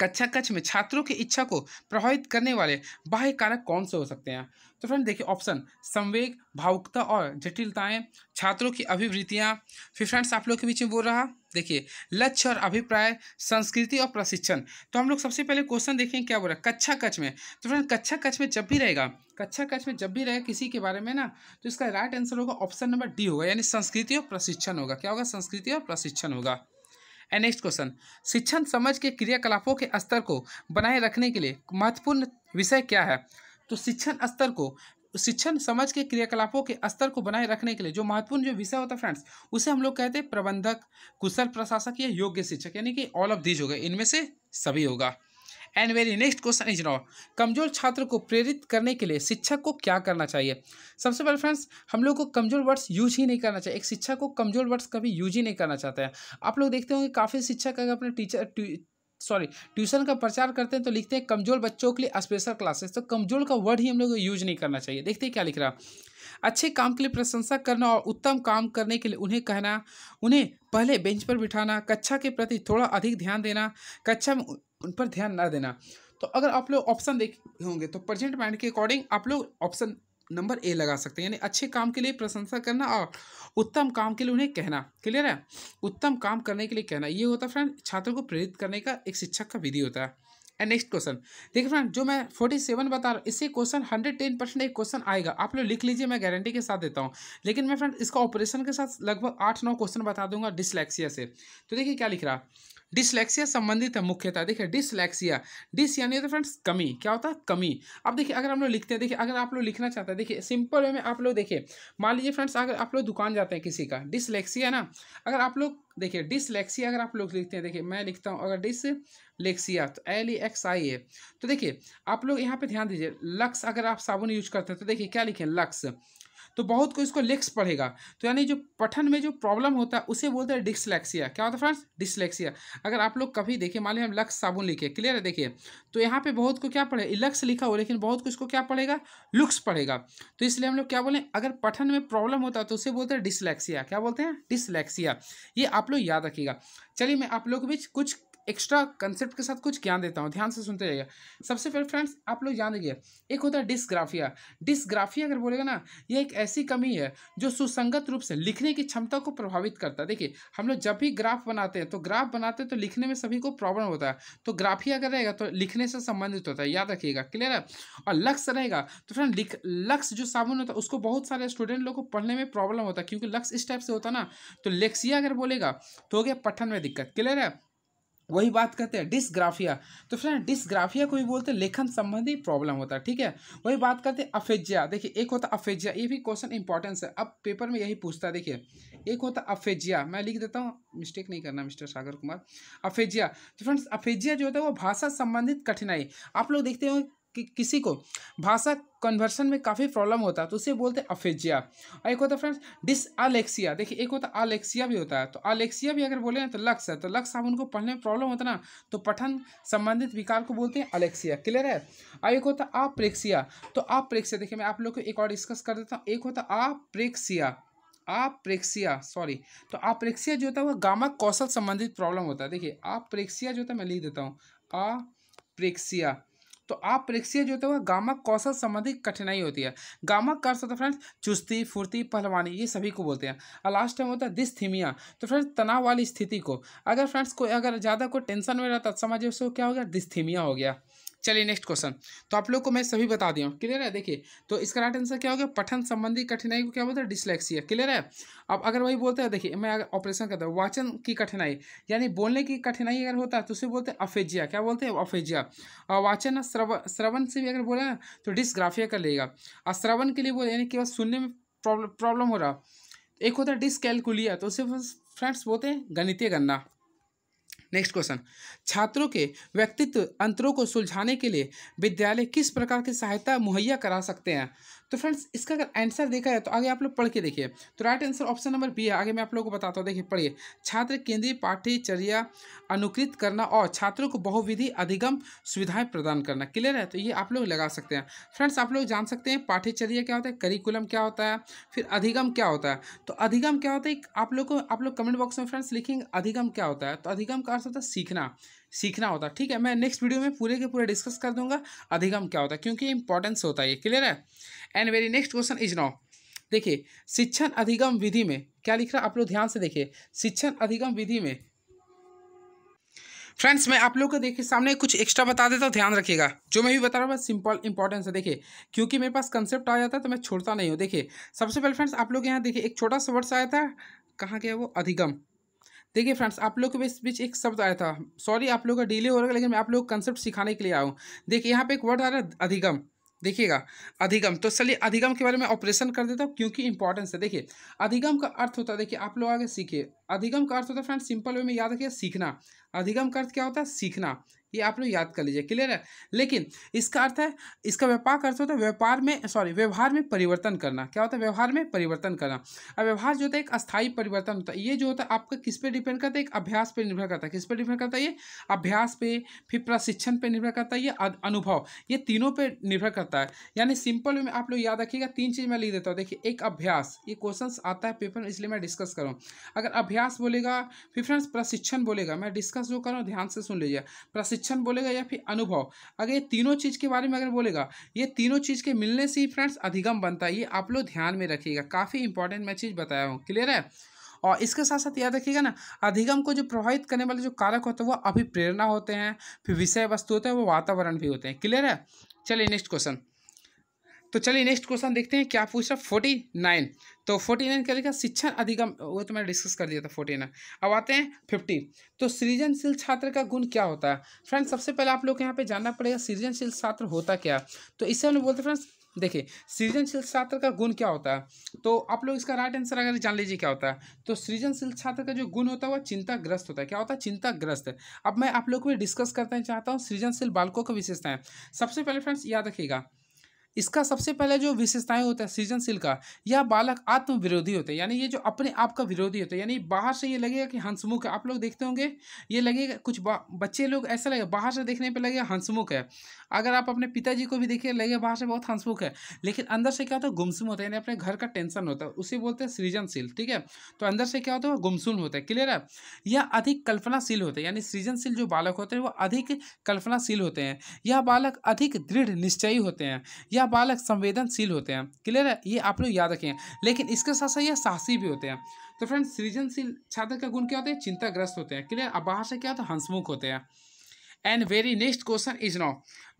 कक्षा कक्ष में छात्रों की इच्छा को प्रभावित करने वाले बाह्य कारक कौन से हो सकते हैं तो फ्रेंड देखिए ऑप्शन संवेग भावुकता और जटिलताएं छात्रों की अभिवृत्तियाँ फिर फ्रेंड्स आप लोग के बीच में बोल रहा देखिए लक्ष्य और अभिप्राय संस्कृति और प्रशिक्षण तो हम लोग सबसे पहले क्वेश्चन देखें क्या बोल रहा है कक्षा कक्ष में तो फ्रेंड कक्षा कक्ष में जब भी रहेगा कक्षा कक्ष में जब भी रहेगा किसी के बारे में ना तो इसका राइट आंसर होगा ऑप्शन नंबर डी होगा यानी संस्कृति और प्रशिक्षण होगा क्या होगा संस्कृति और प्रशिक्षण होगा एंड नेक्स्ट क्वेश्चन शिक्षण समाज के क्रियाकलापों के स्तर को बनाए रखने के लिए महत्वपूर्ण विषय क्या है तो शिक्षण स्तर को शिक्षण समाज के क्रियाकलापों के स्तर को बनाए रखने के लिए जो महत्वपूर्ण जो विषय होता है फ्रेंड्स उसे हम लोग कहते हैं प्रबंधक कुशल प्रशासक या योग्य शिक्षक यानी कि ऑल ऑफ दीज हो गए इनमें से सभी होगा and very next question is now कमजोर छात्र को प्रेरित करने के लिए शिक्षक को क्या करना चाहिए सबसे पहले फ्रेंड्स हम लोग को कमजोर वर्ड्स यूज ही नहीं करना चाहिए एक शिक्षक को कमजोर वर्ड्स कभी यूज ही नहीं करना चाहते हैं आप लोग देखते होंगे काफ़ी शिक्षक अगर अपने टीचर सॉरी ट्यूशन का प्रचार करते हैं तो लिखते हैं कमजोर बच्चों के लिए स्पेशल क्लासेस तो कमजोर का वर्ड ही हम लोग यूज नहीं करना चाहिए देखते हैं क्या लिख रहा अच्छे काम के लिए प्रशंसा करना और उत्तम काम करने के लिए उन्हें कहना उन्हें पहले बेंच पर बिठाना कक्षा के प्रति थोड़ा अधिक ध्यान देना कक्षा में उन पर ध्यान ना देना तो अगर आप लोग ऑप्शन देखे होंगे तो प्रेजेंट माइंड के अकॉर्डिंग आप लोग ऑप्शन नंबर ए लगा सकते हैं यानी अच्छे काम के लिए प्रशंसा करना और उत्तम काम के लिए उन्हें कहना क्लियर है उत्तम काम करने के लिए कहना ये होता है फ्रेंड छात्रों को प्रेरित करने का एक शिक्षक का विधि होता है एंड नेक्स्ट क्वेश्चन देखिए फ्रेंड जो मैं फोर्टी सेवन बता रहा हूँ इससे क्वेश्चन हंड्रेड टेन परसेंट एक क्वेश्चन आएगा आप लोग लिख लीजिए मैं गारंटी के साथ देता हूँ लेकिन मैं फ्रेंड इसका ऑपरेशन के साथ लगभग आठ नौ क्वेश्चन बता दूंगा डिसलेक्सिया से तो देखिए क्या लिख रहा डिसलेक्सिया संबंधित है मुख्यतः देखिए डिसलेक्सिया डिस यानी तो फ्रेंड्स कमी क्या होता है कमी अब देखिए अगर हम लोग लिखते हैं देखिए अगर आप लोग लिखना चाहते हैं देखिए सिंपल वे में आप लोग देखिए मान लीजिए फ्रेंड्स अगर आप लोग दुकान जाते हैं किसी का डिसलेक्सिया ना अगर आप लोग देखिए डिसलेक्सिया अगर आप लोग लिखते हैं देखिए मैं लिखता हूँ अगर डिसलेक्सिया तो एल ई एक्स आई ए तो देखिए आप लोग यहाँ पे ध्यान दीजिए लक्स अगर आप साबुन यूज करते हैं तो देखिए क्या लिखें लक्स तो बहुत को इसको लेक्स पढ़ेगा तो यानी जो पठन में जो प्रॉब्लम होता है उसे बोलते हैं डिसलेक्सिया क्या होता है फ्रेंड्स डिसलेक्सिया अगर आप लोग कभी देखिए मान लीजिए हम लक्स साबुन लिखे क्लियर है देखिए तो यहाँ पे बहुत को क्या पढ़े लक्स लिखा हो लेकिन बहुत को इसको क्या पढ़ेगा लुक्स पढ़ेगा तो इसलिए हम लोग क्या बोलें अगर पठन में प्रॉब्लम होता है तो उसे बोलते हैं डिसलेक्सिया क्या बोलते हैं डिसलेक्सिया ये आप लोग याद रखिएगा चलिए मैं आप लोग के बीच कुछ एक्स्ट्रा कंसेप्ट के साथ कुछ ज्ञान देता हूँ ध्यान से सुनते रहिएगा सबसे पहले फ्रेंड्स आप लोग जान लीजिए एक होता है डिस्ग्राफिया डिस्ग्राफिया अगर बोलेगा ना ये एक ऐसी कमी है जो सुसंगत रूप से लिखने की क्षमता को प्रभावित करता है देखिए हम लोग जब भी ग्राफ बनाते हैं तो ग्राफ बनाते हैं तो लिखने में सभी को प्रॉब्लम होता है तो ग्राफिया अगर रहेगा तो लिखने से संबंधित होता है याद रखिएगा क्लियर है और लक्ष्य रहेगा तो फ्रेंड लिख लक्ष्य जो साबुन होता है उसको बहुत सारे स्टूडेंट लोग को पढ़ने में प्रॉब्लम होता है क्योंकि लक्ष्य इस टाइप से होता ना तो लेक्सिया अगर बोलेगा तो हो गया पठन में दिक्कत क्लियर है वही बात करते हैं डिस्ग्राफिया तो फ्रेंड डिस्ग्राफिया को भी बोलते हैं लेखन संबंधी प्रॉब्लम होता है ठीक है वही बात करते हैं अफेजिया देखिए एक होता है अफेजिया ये भी क्वेश्चन इंपॉर्टेंस है अब पेपर में यही पूछता है देखिए एक होता अफेजिया मैं लिख देता हूँ मिस्टेक नहीं करना मिस्टर सागर कुमार अफेजिया तो फ्रेंड्स अफेजिया जो होता है वो भाषा संबंधित कठिनाई आप लोग देखते हो कि, किसी को भाषा कन्वर्सन में काफ़ी प्रॉब्लम होता है तो उसे बोलते हैं अफेजिया और एक होता है फ्रेंड्स डिस अलेक्सिया देखिए एक होता है अलेक्सिया भी होता है तो अलेक्सिया भी अगर बोले ना तो लक्ष्य है तो लक्ष्य आप उनको पढ़ने में प्रॉब्लम होता ना तो पठन संबंधित विकार को बोलते हैं अलेक्सिया क्लियर है और एक होता है अप्रेक्सिया तो अप्रेक्सिया देखिए मैं आप लोग को एक और डिस्कस कर देता हूँ एक होता है अप्रेक्सिया आप्रेक्सिया सॉरी तो आप्रेक्सिया जो होता है वह गामक कौशल संबंधित प्रॉब्लम होता है देखिए आप्रेक्सिया जो होता है मैं लिख देता हूँ आप्रेक्सिया तो आपरेक्सिया जो होता है वह गामक कौशल संबंधी कठिनाई होती है गामक कर्स होता है फ्रेंड्स चुस्ती फुर्ती पहलवानी ये सभी को बोलते हैं और लास्ट टाइम होता है दिस्थीमिया तो फ्रेंड्स तनाव वाली स्थिति को अगर फ्रेंड्स कोई अगर ज़्यादा कोई टेंशन में रहता तो समझिए उसको क्या हो गया दिस्थीमिया हो गया चलिए नेक्स्ट क्वेश्चन तो आप लोग को मैं सभी बता दिया हूँ क्लियर है देखिए तो इसका राइट आंसर क्या होगा पठन संबंधी कठिनाई को क्या बोलते हैं डिसलेक्सिया क्लियर है अब अगर वही बोलते हैं देखिए मैं ऑपरेशन करता हूँ वाचन की कठिनाई यानी बोलने की कठिनाई अगर होता है तो उसे बोलते हैं अफेजिया क्या बोलते हैं अफेजिया और वाचन श्रवण से भी अगर बोला तो डिसग्राफिया कर लेगा और श्रवण के लिए बोले यानी केवल सुनने में प्रॉब्लम हो रहा एक होता है डिसकैलकुलिया तो उसे फ्रेंड्स बोलते हैं गणितीय गणना नेक्स्ट क्वेश्चन छात्रों के व्यक्तित्व अंतरों को सुलझाने के लिए विद्यालय किस प्रकार की सहायता मुहैया करा सकते हैं तो फ्रेंड्स इसका अगर आंसर देखा जाए तो आगे आप लोग पढ़ के देखिए तो right answer option number B है आगे मैं आप लोगों को बताता हूँ देखिए पढ़िए छात्र केंद्रीय पाठ्यचर्या अनुकृत करना और छात्रों को बहुविधि अधिगम सुविधाएं प्रदान करना क्लियर है तो ये आप लोग लगा सकते हैं फ्रेंड्स आप लोग जान सकते हैं पाठ्यचर्या क्या होता है करिकुलम क्या होता है फिर अधिगम क्या होता है तो अधिगम क्या होता है आप लोग को आप लोग कमेंट बॉक्स में फ्रेंड्स लिखेंगे अधिगम क्या होता है तो अधिगम का अर्थ होता है सीखना सीखना होता ठीक है मैं नेक्स्ट वीडियो में पूरे के पूरे डिस्कस कर दूंगा अधिगम क्या होता है क्योंकि इंपॉर्टेंस होता है ये क्लियर है and very next question is now देखिए शिक्षण अधिगम विधि में क्या लिख रहा है आप लोग ध्यान से देखिए शिक्षण अधिगम विधि में फ्रेंड्स मैं आप लोग को देखिए सामने कुछ एक्स्ट्रा बता देता हूँ ध्यान रखिएगा जो मैं भी बता रहा हूँ बस सिंपल इंपॉर्टेंस है देखिए क्योंकि मेरे पास कंसेप्ट आ जाता है तो मैं छोड़ता नहीं हूँ देखिए सबसे पहले फ्रेंड्स आप लोग यहाँ देखिए एक छोटा सा वर्ड्स आया था कहाँ गया वो अधिगम देखिए फ्रेंड्स आप लोग के बीच एक शब्द आया था सॉरी आप लोग का डिले हो रहा है लेकिन मैं आप लोग को कंसेप्ट सिखाने के लिए आया हूँ देखिए यहाँ पे एक वर्ड आ रहा है अधिगम देखिएगा अधिगम तो चलिए अधिगम के बारे में ऑपरेशन कर देता हूँ क्योंकि इंपॉर्टेंस है देखिए अधिगम का अर्थ होता है देखिए आप लोग आगे सीखिए अधिगम का अर्थ होता है फ्रेंड सिंपल वे में याद रखिए सीखना अधिगम का अर्थ क्या होता है सीखना ये आप लोग याद कर लीजिए क्लियर है लेकिन इसका अर्थ है इसका व्यापार का अर्थ होता है व्यापार में सॉरी व्यवहार में परिवर्तन करना क्या होता है व्यवहार में परिवर्तन करना अब व्यवहार जो होता है एक अस्थायी परिवर्तन होता है ये जो होता है आपका किस पे डिपेंड करता है एक अभ्यास पे निर्भर करता है किस पे डिपेंड करता है ये अभ्यास पे फिर प्रशिक्षण पर निर्भर करता है ये अनुभव ये तीनों पर निर्भर करता है यानी सिंपल में आप लोग याद रखिएगा तीन चीज़ मैं लिख देता हूँ देखिए एक अभ्यास ये क्वेश्चन आता है पेपर में इसलिए मैं डिस्कस करूँ अगर अभ्यास बोलेगा फिर फ्रेंड्स प्रशिक्षण बोलेगा मैं डिस्कस जो कर रहा हूँ ध्यान से सुन लीजिए प्रशिक्षण शिक्षण बोलेगा या फिर अनुभव अगर ये तीनों चीज़ के बारे में अगर बोलेगा ये तीनों चीज़ के मिलने से ही फ्रेंड्स अधिगम बनता है ये आप लोग ध्यान में रखिएगा काफ़ी इंपॉर्टेंट मैं चीज़ बताया हूँ क्लियर है और इसके साथ साथ याद रखिएगा ना अधिगम को जो प्रभावित करने वाले जो कारक होते हैं वो अभिप्रेरणा होते हैं फिर विषय वस्तु होते हैं वो वातावरण भी होते हैं क्लियर है चलिए नेक्स्ट क्वेश्चन तो चलिए नेक्स्ट क्वेश्चन देखते हैं क्या पूछ रहा फोर्टी नाइन तो फोर्टी नाइन क्या लिखा शिक्षण अधिगम वो तो मैंने डिस्कस कर दिया था फोर्टी नाइन अब आते हैं फिफ्टी तो सृजनशील छात्र का गुण क्या होता है फ्रेंड्स सबसे पहले आप लोग यहाँ पे जानना पड़ेगा सृजनशील छात्र होता क्या तो इससे हम बोलते फ्रेंड्स देखिए सृजनशील छात्र का गुण क्या होता है तो आप लोग इसका राइट आंसर अगर जान लीजिए क्या होता है तो सृजनशील छात्र का जो गुण होता है वह चिंताग्रस्त होता है क्या होता है चिंताग्रस्त अब मैं आप लोग को डिस्कस करना चाहता हूँ सृजनशील बालकों का विशेषता है सबसे पहले फ्रेंड्स याद रखिएगा इसका सबसे पहले जो विशेषताएं होता है सृजनशील का यह बालक आत्मविरोधी होते हैं यानी ये जो अपने आप का विरोधी होते हैं यानी बाहर से ये लगेगा कि हंसमुख है आप लोग देखते होंगे ये लगेगा कुछ बच्चे लोग ऐसा लगेगा बाहर से देखने पर लगेगा हंसमुख है अगर आप अपने पिताजी को भी देखिए लगेगा बाहर से बहुत हंसमुख है लेकिन अंदर से क्या होता है गुमसुम होता है यानी अपने घर का टेंशन होता है उसे बोलते हैं सृजनशील ठीक है तो अंदर से क्या होता है गुमसुम होता है क्लियर है यह अधिक कल्पनाशील होते हैं यानी सृजनशील जो बालक होते हैं वो अधिक कल्पनाशील होते हैं यह बालक अधिक दृढ़ निश्चयी होते हैं यह बालक संवेदनशील होते हैं क्लियर है ये आप लोग याद रखें लेकिन इसके साथ साथ ये साहसी भी होते हैं तो फ्रेंड्स सृजनशील छात्र का गुण क्या होते हैं चिंताग्रस्त होते हैं क्लियर अब बाहर से क्या होता है हंसमुख होते हैं and very next question is now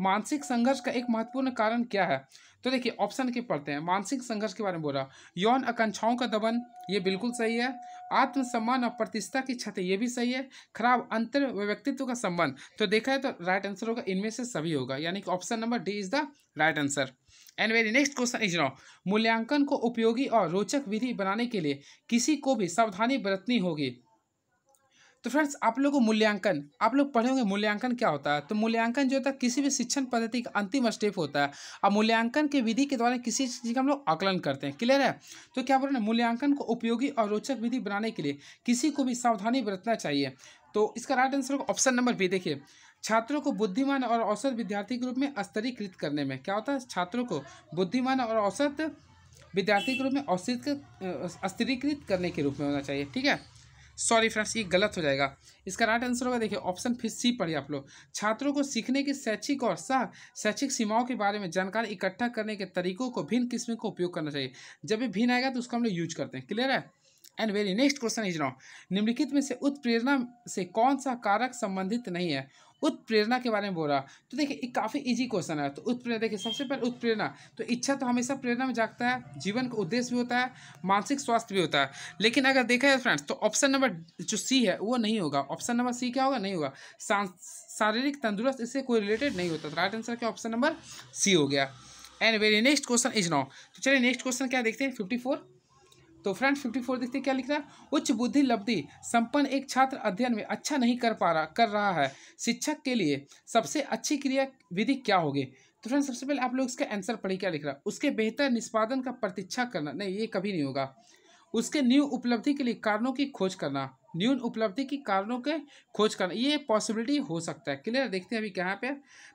मानसिक संघर्ष का एक महत्वपूर्ण कारण क्या है तो देखिए ऑप्शन के पढ़ते हैं मानसिक संघर्ष के बारे में बोल रहा यौन आकांक्षाओं का दबन ये बिल्कुल सही है आत्मसम्मान और प्रतिष्ठा की क्षति ये भी सही है खराब अंतर व्यक्तित्व का संबंध तो देखा है तो राइट आंसर होगा इनमें से सभी होगा यानी कि option number D is the right answer and very next question is now मूल्यांकन को उपयोगी और रोचक विधि बनाने के लिए किसी को भी सावधानी बरतनी होगी तो फ्रेंड्स आप लोग को मूल्यांकन आप लोग पढ़े होंगे मूल्यांकन क्या होता है तो मूल्यांकन जो होता है किसी भी शिक्षण पद्धति का अंतिम स्टेप होता है और मूल्यांकन के विधि के द्वारा किसी चीज़ का हम लोग आकलन करते हैं क्लियर है तो क्या बोल रहे हैं मूल्यांकन को उपयोगी और रोचक विधि बनाने के लिए किसी को भी सावधानी बरतना चाहिए तो इसका राइट आंसर होगा ऑप्शन नंबर बी देखिए छात्रों को बुद्धिमान और औसत विद्यार्थी के रूप में स्तरीकृत करने में क्या होता है छात्रों को बुद्धिमान और औसत विद्यार्थी के रूप में औसत स्तरीकृत करने के रूप में होना चाहिए ठीक है सॉरी फ्रेंड्स ये गलत हो जाएगा इसका राइट आंसर होगा देखिए ऑप्शन फिर सी पढ़िए आप लोग छात्रों को सीखने की शैक्षिक और सह शैक्षिक सीमाओं के बारे में जानकारी इकट्ठा करने के तरीकों को भिन्न किस्म का उपयोग करना चाहिए जब भी भिन्न आएगा तो उसका हम लोग यूज करते हैं क्लियर है and very next question is now निम्नलिखित में से उत्प्रेरणा से कौन सा कारक संबंधित नहीं है उत्प्रेरणा के बारे में बोल रहा तो देखिए एक काफ़ी इजी क्वेश्चन है तो उत्प्रेरणा देखिए सबसे पहले उत्प्रेरणा तो इच्छा तो हमेशा प्रेरणा में जागता है जीवन का उद्देश्य भी होता है मानसिक स्वास्थ्य भी होता है लेकिन अगर देखा जाए फ्रेंड्स तो ऑप्शन नंबर जो सी है वो नहीं होगा ऑप्शन नंबर सी क्या होगा नहीं होगा शारीरिक तंदुरुस्त इससे कोई रिलेटेड नहीं होता तो राइट आंसर क्या ऑप्शन नंबर सी हो गया and very next question is now तो चलिए नेक्स्ट क्वेश्चन क्या देखते हैं फिफ्टी फोर तो फ्रेंड्स 54 देखते क्या लिख रहा है उच्च बुद्धि लब्धि संपन्न एक छात्र अध्ययन में अच्छा नहीं कर पा रहा कर रहा है शिक्षक के लिए सबसे अच्छी क्रिया विधि क्या होगी तो फ्रेंड्स सबसे पहले आप लोग इसका आंसर पढ़िए क्या लिख रहा है उसके बेहतर निष्पादन का प्रतीक्षा करना नहीं ये कभी नहीं होगा उसके न्यू उपलब्धि के लिए कारणों की खोज करना न्यून उपलब्धि की कारणों के खोज करना ये पॉसिबिलिटी हो सकता है क्लियर देखते हैं अभी कहाँ पे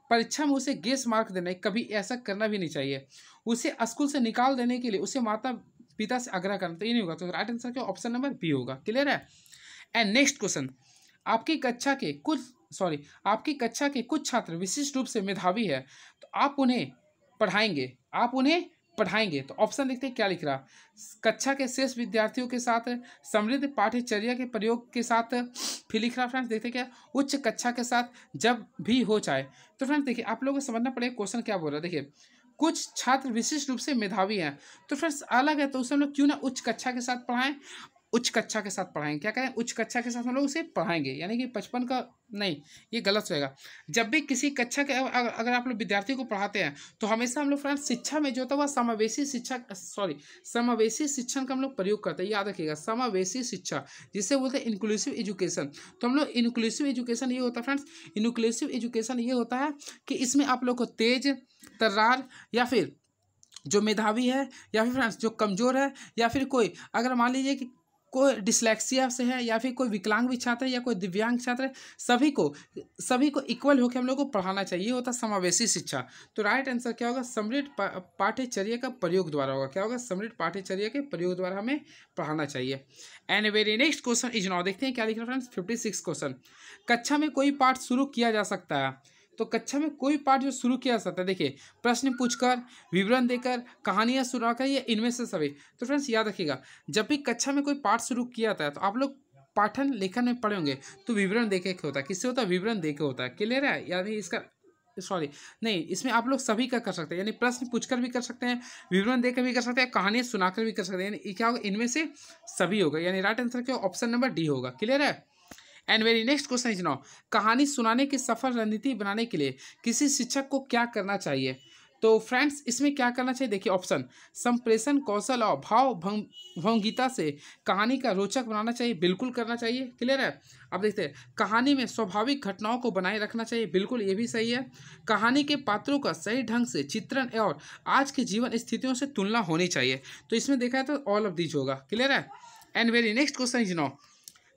परीक्षा में उसे गेस मार्क देना कभी ऐसा करना भी नहीं चाहिए उसे स्कूल से निकाल देने के लिए उसे माता पिता से आग्रह करना तो ये नहीं होगा तो राइट आंसर क्या ऑप्शन नंबर बी होगा क्लियर है एंड नेक्स्ट क्वेश्चन आपकी कक्षा के कुछ सॉरी आपकी कक्षा के कुछ छात्र विशिष्ट रूप से मेधावी है तो आप उन्हें पढ़ाएंगे आप उन्हें पढ़ाएंगे तो ऑप्शन देखते हैं क्या लिख रहा कक्षा के शेष विद्यार्थियों के साथ समृद्ध पाठ्यचर्या के प्रयोग के साथ फिर लिख रहा फ्रेंड्स देखते क्या उच्च कक्षा के साथ जब भी हो जाए तो फ्रेंड्स देखिए आप लोगों को समझना पड़ेगा क्वेश्चन क्या बोल रहा है देखिए कुछ छात्र विशिष्ट रूप से मेधावी हैं तो फ्रेंड्स अलग है तो उसे हम लोग क्यों ना उच्च कक्षा के साथ पढ़ाएं उच्च कक्षा के साथ पढ़ाएंगे क्या कहें उच्च कक्षा के साथ हम लोग उसे पढ़ाएंगे यानी कि बचपन का नहीं ये गलत होएगा जब भी किसी कक्षा के अगर आप लोग विद्यार्थी को पढ़ाते हैं तो हमेशा हम लोग फ्रेंड्स शिक्षा में जो होता है वह समावेशी शिक्षा सॉरी समावेशी शिक्षण का हम लोग प्रयोग करते हैं याद रखिएगा समावेशी शिक्षा जिसे बोलते हैं इंक्लूसिव एजुकेशन तो हम लोग इंक्लूसिव एजुकेशन ये होता है फ्रेंड्स इंक्लूसिव एजुकेशन ये होता है कि इसमें आप लोग को तेज तर्रार या फिर जो मेधावी है या फिर फ्रेंड्स जो कमज़ोर है या फिर कोई अगर मान लीजिए कि कोई डिसलेक्सिया से है या फिर कोई विकलांग भी छात्र है या कोई दिव्यांग छात्र है सभी को सभी को इक्वल होकर हम लोग को पढ़ाना चाहिए होता समावेशी शिक्षा तो राइट आंसर क्या होगा समृद्ध पाठ्यचर्या का प्रयोग द्वारा होगा क्या होगा समृद्ध पाठ्यचर्या के प्रयोग द्वारा हमें पढ़ाना चाहिए and very next question is now देखते हैं क्या लिख फ्रेंड्स फिफ्टी सिक्स क्वेश्चन कक्षा में कोई पाठ शुरू किया जा सकता है तो कक्षा में कोई पाठ जो शुरू किया जा सकता है देखिए प्रश्न पूछकर विवरण देकर कहानियाँ सुनाकर या इनमें से सभी तो फ्रेंड्स याद रखिएगा जब भी कक्षा में कोई पाठ शुरू किया जाता है तो आप लोग पाठन लेखन में पढ़े होंगे तो विवरण देखे होता है किससे होता है विवरण देखे होता है क्लियर है यानी इसका सॉरी नहीं इसमें आप लोग सभी का कर सकते हैं यानी प्रश्न पूछकर भी कर सकते हैं विवरण देकर भी कर सकते हैं कहानियाँ सुनाकर भी कर सकते हैं यानी क्या होगा इनमें से सभी होगा यानी राइट आंसर क्या ऑप्शन नंबर डी होगा क्लियर है and very next question is now कहानी सुनाने की सफल रणनीति बनाने के लिए किसी शिक्षक को क्या करना चाहिए तो फ्रेंड्स इसमें क्या करना चाहिए देखिए ऑप्शन संप्रेषण कौशल और भाव भंग भंगिता से कहानी का रोचक बनाना चाहिए बिल्कुल करना चाहिए क्लियर है अब देखते हैं कहानी में स्वाभाविक घटनाओं को बनाए रखना चाहिए बिल्कुल ये भी सही है कहानी के पात्रों का सही ढंग से चित्रण और आज के जीवन स्थितियों से तुलना होनी चाहिए तो इसमें देखा है तो ऑल ऑफ दीज होगा क्लियर है and very next question is now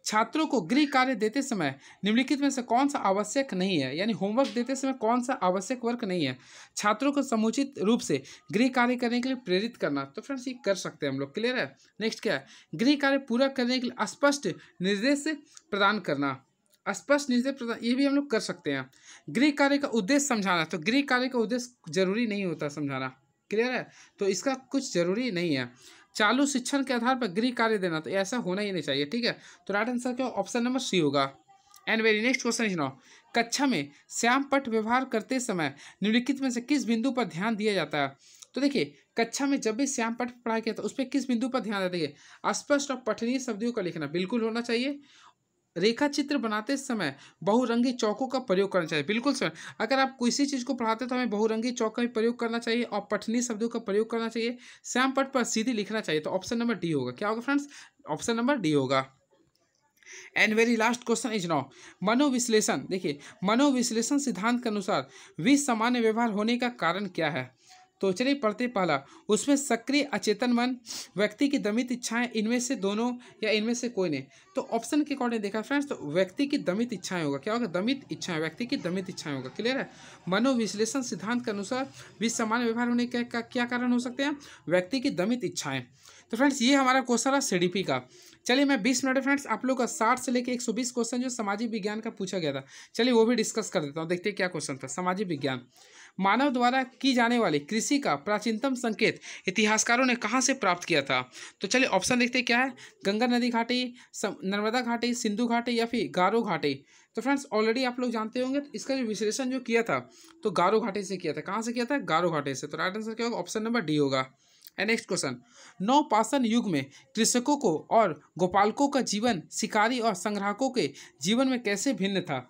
छात्रों को गृह कार्य देते समय निम्नलिखित में से कौन सा आवश्यक नहीं है यानी होमवर्क देते समय कौन सा आवश्यक वर्क नहीं है छात्रों को समुचित रूप से गृह कार्य करने के लिए प्रेरित करना तो फ्रेंड्स ये कर सकते हैं हम लोग क्लियर है नेक्स्ट क्या है गृह कार्य पूरा करने के लिए स्पष्ट निर्देश प्रदान करना स्पष्ट निर्देश प्रदान ये भी हम लोग कर सकते हैं गृह कार्य का उद्देश्य समझाना तो गृह कार्य का उद्देश्य जरूरी नहीं होता समझाना क्लियर है तो इसका कुछ जरूरी नहीं है चालू शिक्षण के आधार पर गृह कार्य देना तो ऐसा होना ही नहीं चाहिए ठीक है तो राइट आंसर क्या ऑप्शन नंबर सी होगा and very next question is कक्षा में श्याम पट व्यवहार करते समय निम्नलिखित में से किस बिंदु पर ध्यान दिया जाता है तो देखिए कक्षा में जब भी श्याम पट पढ़ाया गया था तो उस पर किस बिंदु पर ध्यान हैं स्पष्ट और पठनीय शब्दों का लिखना बिल्कुल होना चाहिए रेखा चित्र बनाते समय बहुरंगी चौकों का प्रयोग करना चाहिए बिल्कुल सर अगर आप किसी चीज़ को पढ़ाते तो हमें बहुरंगी चौक का प्रयोग करना चाहिए और पठनीय शब्दों का प्रयोग करना चाहिए श्याम पट पर सीधे लिखना चाहिए तो ऑप्शन नंबर डी होगा क्या होगा फ्रेंड्स ऑप्शन नंबर डी होगा and very last question is now मनोविश्लेषण देखिए मनोविश्लेषण सिद्धांत के अनुसार विष सामान्य व्यवहार होने का कारण क्या है तो चलिए पढ़ते पहला उसमें सक्रिय अचेतन मन व्यक्ति की दमित इच्छाएं इनमें से दोनों या इनमें से कोई नहीं तो ऑप्शन के अकॉर्डिंग देखा फ्रेंड्स तो व्यक्ति की दमित इच्छाएं होगा क्या होगा दमित इच्छाएं व्यक्ति की दमित इच्छाएं होगा क्लियर है मनोविश्लेषण सिद्धांत के अनुसार भी सामान्य व्यवहार होने के का क्या कारण हो सकते हैं व्यक्ति की दमित इच्छाएं तो फ्रेंड्स ये हमारा क्वेश्चन है सी का चलिए मैं बीस मिनट फ्रेंड्स आप लोग का साठ से लेकर एक सौ बीस क्वेश्चन जो सामाजिक विज्ञान का पूछा गया था चलिए वो भी डिस्कस कर देता हूँ देखते क्या क्वेश्चन था सामाजिक विज्ञान मानव द्वारा की जाने वाली कृषि का प्राचीनतम संकेत इतिहासकारों ने कहाँ से प्राप्त किया था तो चलिए ऑप्शन देखते क्या है गंगा नदी घाटी नर्मदा घाटी सिंधु घाटी या फिर गारो घाटी तो फ्रेंड्स ऑलरेडी आप लोग जानते होंगे तो इसका जो विश्लेषण जो किया था तो गारो घाटी से किया था कहाँ से किया था गारो घाटी से तो राइट आंसर क्या होगा ऑप्शन नंबर डी होगा एंड नेक्स्ट क्वेश्चन नौ पाषण युग में कृषकों को और गोपालकों का जीवन शिकारी और संग्राहकों के जीवन में कैसे भिन्न था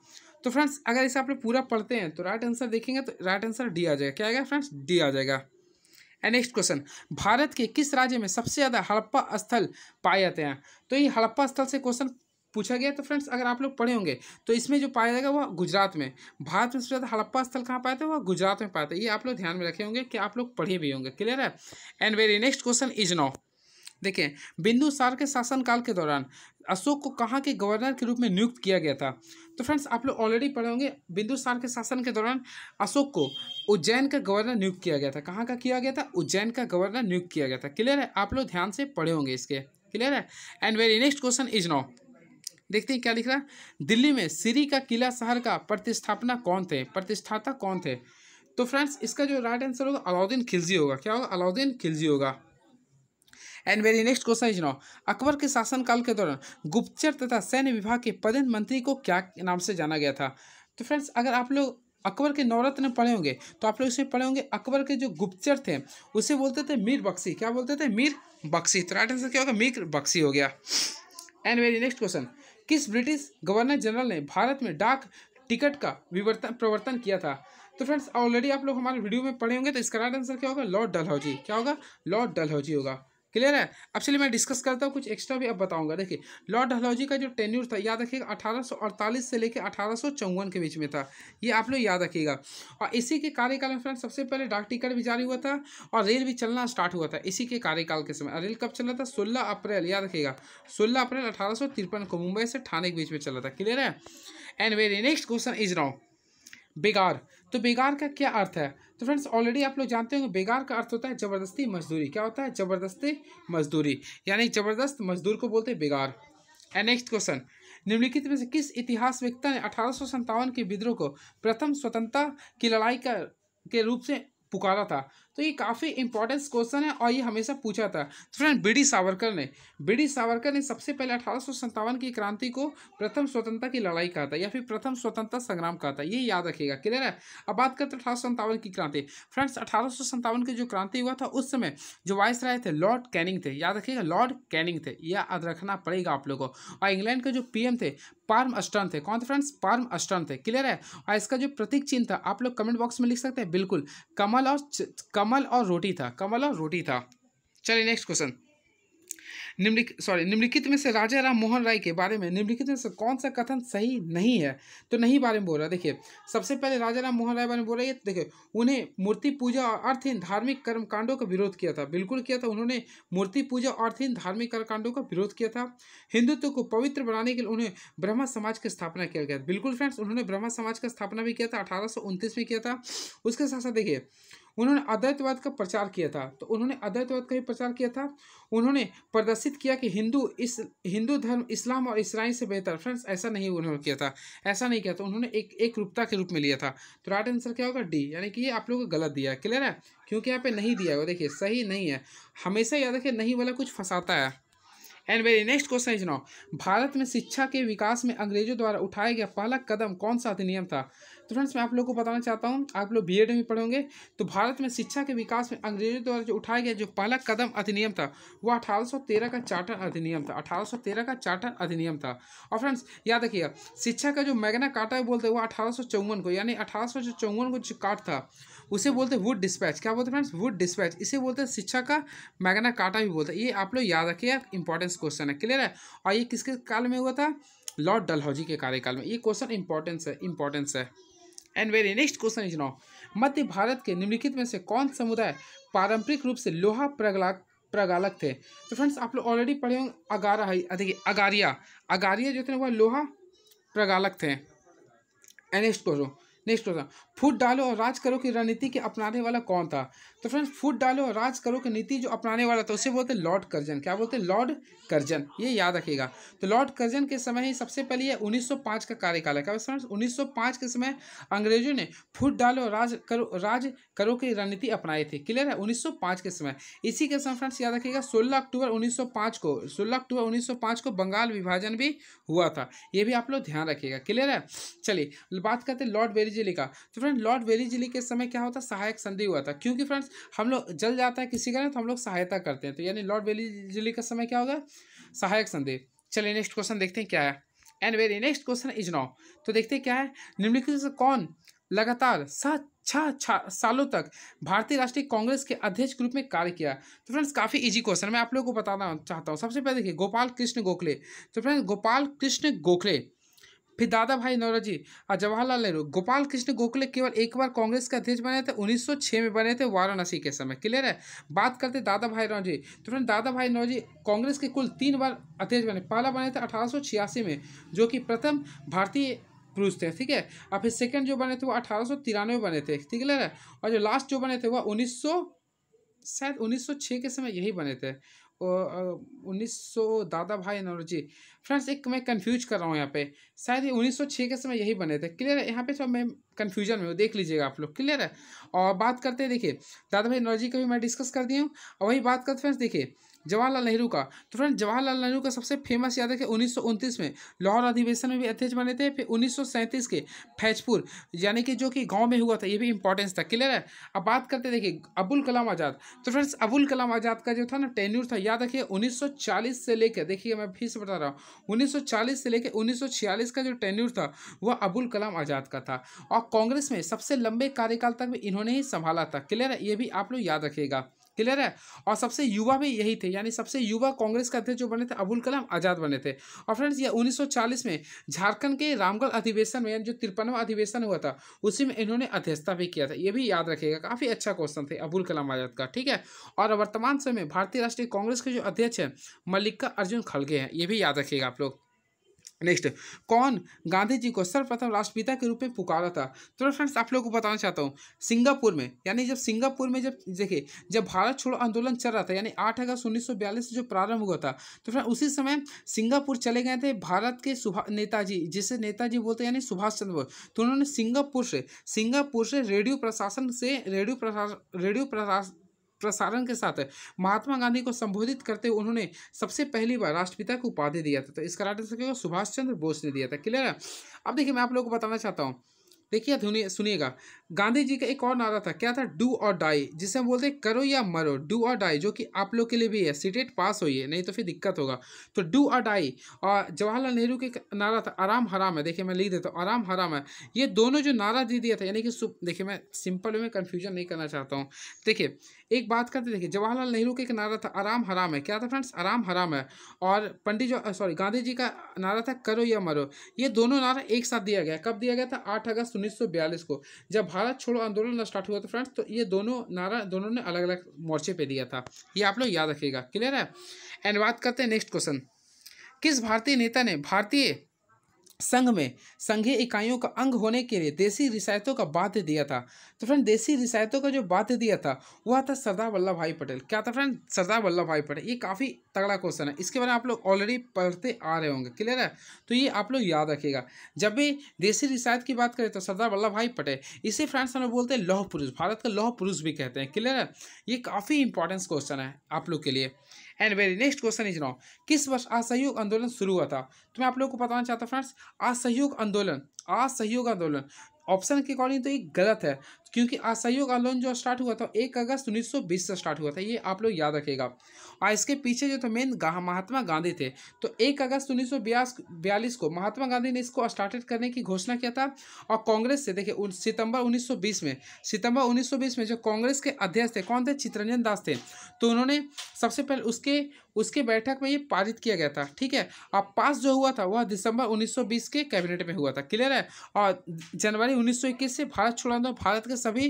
तो फ्रेंड्स अगर इसे आप लोग पूरा पढ़ते हैं तो राइट आंसर देखेंगे तो राइट आंसर डी आ जाएगा क्या आएगा फ्रेंड्स डी आ जाएगा एंड नेक्स्ट क्वेश्चन भारत के किस राज्य में सबसे ज़्यादा हड़प्पा स्थल पाए जाते हैं तो ये हड़प्पा स्थल से क्वेश्चन पूछा गया तो फ्रेंड्स अगर आप लोग पढ़े होंगे तो इसमें जो पाया जाएगा वह गुजरात में भारत में सबसे ज़्यादा हड़प्पा स्थल कहाँ पाया था वह गुजरात में पाया था ये आप लोग ध्यान में रखे होंगे कि आप लोग पढ़े भी होंगे क्लियर है and very next question is now देखें बिंदुसार के शासनकाल के दौरान अशोक को कहाँ के गवर्नर के रूप में नियुक्त किया गया था तो फ्रेंड्स आप लोग ऑलरेडी पढ़े होंगे बिंदुसार के शासन के दौरान अशोक को उज्जैन का गवर्नर नियुक्त किया गया था कहाँ का किया गया था उज्जैन का गवर्नर नियुक्त किया गया था क्लियर है आप लोग ध्यान से पढ़े होंगे इसके क्लियर है and very next question is now देखते हैं क्या लिख रहा है दिल्ली में सिरी का किला शहर का प्रतिस्थापना कौन थे प्रतिष्ठाता कौन थे तो फ्रेंड्स इसका जो राइट आंसर होगा अलाउद्दीन खिलजी होगा क्या होगा अलाउद्दीन खिलजी होगा and very next question is now Akbar के शासनकाल के दौरान गुप्तचर तथा सैन्य विभाग के पदेन मंत्री को क्या नाम से जाना गया था तो फ्रेंड्स अगर आप लोग अकबर के नवरत्न पढ़े होंगे तो आप लोग इसे पढ़े होंगे अकबर के जो गुप्तचर थे उसे बोलते थे मीर बख्शी क्या बोलते थे मीर बख्शी तो राइट आंसर क्या होगा मीर बख्शी हो गया एंड वेरी नेक्स्ट क्वेश्चन किस ब्रिटिश गवर्नर जनरल ने भारत में डाक टिकट का विवर्तन प्रवर्तन किया था तो फ्रेंड्स ऑलरेडी आप लोग हमारे वीडियो में पढ़े होंगे तो इसका राइट आंसर क्या होगा लॉर्ड डलहौजी क्या होगा लॉर्ड डलहौजी होगा क्लियर है अब चलिए मैं डिस्कस करता हूँ कुछ एक्स्ट्रा भी अब बताऊंगा देखिए लॉर्ड डलहौजी का जो टेन्यूर था याद रखिएगा अठारह से लेकर अठारह के बीच में था ये आप लोग याद रखिएगा और इसी के कार्यकाल में फ्रेंड सबसे पहले डाक टिकट भी जारी हुआ था और रेल भी चलना स्टार्ट हुआ था इसी के कार्यकाल के समय रेल कब चला था सोलह अप्रैल याद रखिएगा सोलह अप्रैल अठारह को मुंबई से ठाणे के बीच में चला था क्लियर है and very next question is now बिगाड़ तो बेगार का क्या अर्थ है तो फ्रेंड्स ऑलरेडी आप लोग जानते होंगे बेगार का अर्थ होता है ज़बरदस्ती मजदूरी क्या होता है ज़बरदस्ती मजदूरी यानी ज़बरदस्त मजदूर को बोलते हैं बेगार एंड नेक्स्ट क्वेश्चन निम्नलिखित में से किस इतिहास व्यक्ता ने अठारह के विद्रोह को प्रथम स्वतंत्रता की लड़ाई का के रूप से पुकारा था तो ये काफ़ी इंपॉर्टेंस क्वेश्चन है और ये हमेशा पूछा था तो फ्रेंड बी डी सावरकर ने बी डी सावरकर ने सबसे पहले अठारह की क्रांति को प्रथम स्वतंत्रता की लड़ाई कहा था या फिर प्रथम स्वतंत्रता संग्राम कहा था ये याद रखिएगा क्लियर है अब बात करते हैं अठारह की क्रांति फ्रेंड्स अठारह की जो क्रांति हुआ था उस समय जो वाइस राय थे लॉर्ड कैनिंग थे याद रखिएगा लॉर्ड कैनिंग थे याद रखना पड़ेगा आप लोगों को और इंग्लैंड के जो एम थे पार्म अस्टर्न थे कौन थे फ्रेंड्स पार्म अस्टर्न थे क्लियर है और इसका जो प्रतीक चिन्ह था आप लोग कमेंट बॉक्स में लिख सकते हैं बिल्कुल कमल कमल और कमल और रोटी था कमल और रोटी था चलिए नेक्स्ट क्वेश्चन निम्नलिखित सॉरी निम्नलिखित में से राजा राम मोहन राय के बारे में निम्नलिखित में से कौन सा कथन सही नहीं है तो नहीं बारे में बोल रहा देखिए सबसे पहले राजा राम मोहन राय बारे में बोल रहा है तो देखिए उन्हें मूर्ति पूजा और अर्थहीन धार्मिक कर्मकांडों का विरोध किया था बिल्कुल किया था उन्होंने मूर्ति पूजा और अर्थहीन धार्मिक कर्मकांडों का विरोध किया था हिंदुत्व को पवित्र बनाने के लिए उन्हें ब्रह्मा समाज की स्थापना किया गया बिल्कुल फ्रेंड्स उन्होंने ब्रह्मा समाज का स्थापना भी किया था अठारह में किया था उसके साथ साथ देखिए उन्होंने अद्वैतवाद का प्रचार किया था तो उन्होंने अद्वैतवाद का भी प्रचार किया था उन्होंने प्रदर्शित किया कि हिंदू इस हिंदू धर्म इस्लाम और इसराइल से बेहतर फ्रेंड्स ऐसा नहीं उन्होंने किया था ऐसा नहीं किया था उन्होंने एक एक रूपता के रूप में लिया था तो राइट आंसर क्या होगा डी यानी कि ये आप लोगों को गलत दिया है क्लियर है क्योंकि यहाँ पे नहीं दिया है देखिए सही नहीं है हमेशा याद रखिए नहीं वाला कुछ फंसाता है and very next question is now Bharat में शिक्षा के विकास में अंग्रेजों द्वारा उठाया गया पहला कदम कौन सा अधिनियम था तो फ्रेंड्स मैं आप लोग को बताना चाहता हूँ आप लोग बी में पढ़ोगे तो भारत में शिक्षा के विकास में अंग्रेजों द्वारा जो उठाया गया जो पहला कदम अधिनियम था वो अठारह का चार्टर अधिनियम था अठारह का चार्टर अधिनियम था और फ्रेंड्स याद रखिएगा शिक्षा का जो मैगना काटा बोलते हैं वो अठारह को यानी अठारह को जो काट था उसे बोलते वुड डिस्पैच क्या बोलते फ्रेंड्स वुड डिस्पैच इसे बोलते हैं शिक्षा का मैगना काटा भी बोलते हैं ये आप लोग याद रखिएगा इंपॉर्टेंस क्वेश्चन है क्लियर है और ये किसके काल में हुआ था लॉर्ड डलहौजी के कार्यकाल में ये क्वेश्चन इंपॉर्टेंस है इंपॉर्टेंस है and very next question is now मध्य भारत के निम्नलिखित में से कौन समुदाय पारंपरिक रूप से लोहा प्रगलाक प्रगालक थे तो फ्रेंड्स आप लोग ऑलरेडी पढ़े होंगे अगारा है देखिए अगारिया अगारिया जो थे वह लोहा प्रगालक थे and next question next question फूट डालो और राज करो की रणनीति के अपनाने वाला कौन था तो फ्रेंड्स फूट डालो और राज करो की नीति जो अपनाने वाला था उसे बोलते लॉर्ड कर्जन क्या बोलते लॉर्ड कर्जन ये याद रखेगा तो लॉर्ड कर्जन के समय ही सबसे पहले ये 1905 का कार्यकाल है क्या फ्रेंड्स 1905 के समय अंग्रेजों ने फूट डालो और राज करो राज करो की रणनीति अपनाई थी क्लियर है पाँच के समय इसी के समय फ्रेंड्स याद रखिएगा सोलह अक्टूबर पाँच को सोलह अक्टूबर पाँच को बंगाल विभाजन भी हुआ था ये भी आप लोग ध्यान रखिएगा क्लियर है चलिए बात करते हैं लॉर्ड बेरिजिली का तो फ्रेंड लॉर्ड वेलीजिली के समय क्या होता सहायक संधि हुआ था क्योंकि फ्रेंड्स हम लोग जल जाता है किसी का ना तो हम लोग सहायता करते हैं तो यानी लॉर्ड वेलीजिली का समय क्या होगा सहायक संधि चलिए नेक्स्ट क्वेश्चन देखते हैं क्या है and very next question is now तो देखते हैं क्या है निम्नलिखित से कौन लगातार सात छः सालों तक भारतीय राष्ट्रीय कांग्रेस के अध्यक्ष के रूप में कार्य किया तो फ्रेंड्स काफ़ी इजी क्वेश्चन मैं आप लोगों को बताना चाहता हूँ सबसे पहले देखिए गोपाल कृष्ण गोखले तो फ्रेंड्स गोपाल कृष्ण गोखले फिर दादा भाई नौराजी और जवाहरलाल नेहरू गोपाल कृष्ण गोखले केवल एक बार कांग्रेस के अध्यक्ष बने थे 1906 में बने थे वाराणसी के समय क्लियर है बात करते दादा भाई नौजी तो फ्रेंड दादा भाई नौरोजी कांग्रेस के कुल तीन बार अध्यक्ष बने पहला बने थे अठारह में जो कि प्रथम भारतीय पुरुष थे ठीक है और फिर सेकेंड जो बने थे वो अठारह में बने थे ठीक है और जो लास्ट जो बने थे वह उन्नीस शायद 1906 के समय यही बने थे उन्नीस सौ दादा भाई नौरजी फ्रेंड्स एक मैं कंफ्यूज कर रहा हूँ यहाँ पे शायद ये उन्नीस सौ छः के समय यही बने थे क्लियर है यहाँ पे सब मैं कन्फ्यूजन में हूँ देख लीजिएगा आप लोग क्लियर है और बात करते हैं देखिए दादा भाई नौरजी का भी मैं डिस्कस कर दिया हूँ और वही बात करते फ्रेंड्स देखिए जवाहरलाल नेहरू का तो फ्रेंड जवाहरलाल नेहरू का सबसे फेमस याद है कि उन्नीस में लाहौर अधिवेशन में भी अध्यक्ष बने थे फिर उन्नीस के फैजपुर यानी कि जो कि गाँव में हुआ था ये भी इंपॉर्टेंस था क्लियर है अब बात करते देखिए अबुल कलाम आज़ाद तो फ्रेंड्स अबुल कलाम आज़ाद का जो था ना टेन्यूर था याद रखिए उन्नीस से लेकर देखिए मैं फिर से बता रहा हूँ उन्नीस से लेकर उन्नीस का जो टेन्यूर था वह अबुल कलाम आज़ाद का था और कांग्रेस में सबसे लंबे कार्यकाल तक भी इन्होंने ही संभाला था क्लियर है ये भी आप लोग याद रखिएगा क्लियर है और सबसे युवा भी यही थे यानी सबसे युवा कांग्रेस का अध्यक्ष जो बने थे अबुल कलाम आज़ाद बने थे और फ्रेंड्स ये 1940 में झारखंड के रामगढ़ अधिवेशन में जो तिरपनवा अधिवेशन हुआ था उसी में इन्होंने अध्यक्षता भी किया था ये भी याद रखेगा काफ़ी अच्छा क्वेश्चन थे अबुल कलाम आज़ाद का ठीक है और वर्तमान समय में भारतीय राष्ट्रीय कांग्रेस के जो अध्यक्ष हैं मल्लिका अर्जुन खड़गे हैं ये भी याद रखिएगा आप लोग नेक्स्ट कौन गांधी जी को सर्वप्रथम राष्ट्रपिता के रूप में पुकारा था तो फ्रेंड्स आप लोगों को बताना चाहता हूँ सिंगापुर में यानी जब सिंगापुर में जब देखिए जब भारत छोड़ो आंदोलन चल रहा था यानी 8 अगस्त बयालीस से जो प्रारंभ हुआ था तो फ्रेंड उसी समय सिंगापुर चले गए थे भारत के नेताजी जिसे नेताजी बोलते यानी सुभाष चंद्र बोस तो उन्होंने सिंगापुर से सिंगापुर से रेडियो प्रशासन से रेडियो प्रशासन रेडियो प्रशासन प्रसारण के साथ महात्मा गांधी को संबोधित करते हुए उन्होंने सबसे पहली बार राष्ट्रपिता को उपाधि दिया था तो इसका राइट सुभाष चंद्र बोस ने दिया था क्लियर है अब देखिए मैं आप लोगों को बताना चाहता हूँ देखिए सुनिएगा गांधी जी का एक और नारा था क्या था डू और डाई जिसे हम बोलते हैं करो या मरो डू और डाई जो कि आप लोग के लिए भी है सीटेट पास हुई है नहीं तो फिर दिक्कत होगा तो डू और डाई और जवाहरलाल नेहरू के नारा था आराम हराम है देखिए मैं लिख देता हूँ आराम हराम है ये दोनों जो नारा दे दिया था यानी कि देखिए मैं सिंपल में कन्फ्यूजन नहीं करना चाहता हूँ देखिए एक बात करते देखिए जवाहरलाल नेहरू का एक नारा था आराम हराम है क्या था फ्रेंड्स आराम हराम है और पंडित जो सॉरी गांधी जी का नारा था करो या मरो ये दोनों नारा एक साथ दिया गया कब दिया गया था आठ अगस्त उन्नीस को जब भारत छोड़ो आंदोलन स्टार्ट हुआ था फ्रेंड्स तो ये दोनों नारा दोनों ने अलग अलग मोर्चे पर दिया था ये आप लोग याद रखिएगा क्लियर है एंड बात करते हैं नेक्स्ट क्वेश्चन किस भारतीय नेता ने भारतीय संघ में संघीय इकाइयों का अंग होने के लिए देसी रिसायतों का बाध्य दिया था तो फ्रेंड देसी रिसायतों का जो बाध्य दिया था वह था सरदार वल्लभ भाई पटेल क्या था फ्रेंड सरदार वल्लभ भाई पटेल ये काफ़ी तगड़ा क्वेश्चन है इसके बारे में आप लोग ऑलरेडी पढ़ते आ रहे होंगे क्लियर है तो ये आप लोग याद रखिएगा जब भी देसी रिसायत की बात करें तो सरदार वल्लभ भाई पटेल इसे फ्रेंड्स हम लोग बोलते हैं लौह पुरुष भारत का लौह पुरुष भी कहते हैं क्लियर है ये काफ़ी इंपॉर्टेंस क्वेश्चन है आप लोग के लिए and very next question is now किस वर्ष असहयोग आंदोलन शुरू हुआ था तो मैं आप लोगों को बताना चाहता हूँ फ्रेंड्स असहयोग आंदोलन असहयोग आंदोलन ऑप्शन के अकॉर्डिंग तो ये गलत है क्योंकि असहयोग आंदोलन जो स्टार्ट हुआ था एक अगस्त 1920 से स्टार्ट हुआ था ये आप लोग याद रखेगा और इसके पीछे जो था मेन महात्मा गांधी थे तो एक अगस्त उन्नीस को महात्मा गांधी ने इसको स्टार्टेड करने की घोषणा किया था और कांग्रेस से देखिए उन सितंबर 1920 में सितंबर 1920 में जो कांग्रेस के अध्यक्ष थे कौन थे चित्रंजन दास थे तो उन्होंने सबसे पहले उसके उसके बैठक में ये पारित किया गया था ठीक है और पास जो हुआ था वह दिसंबर 1920 के कैबिनेट में हुआ था क्लियर है और जनवरी 1921 से भारत छोड़ा था भारत के सभी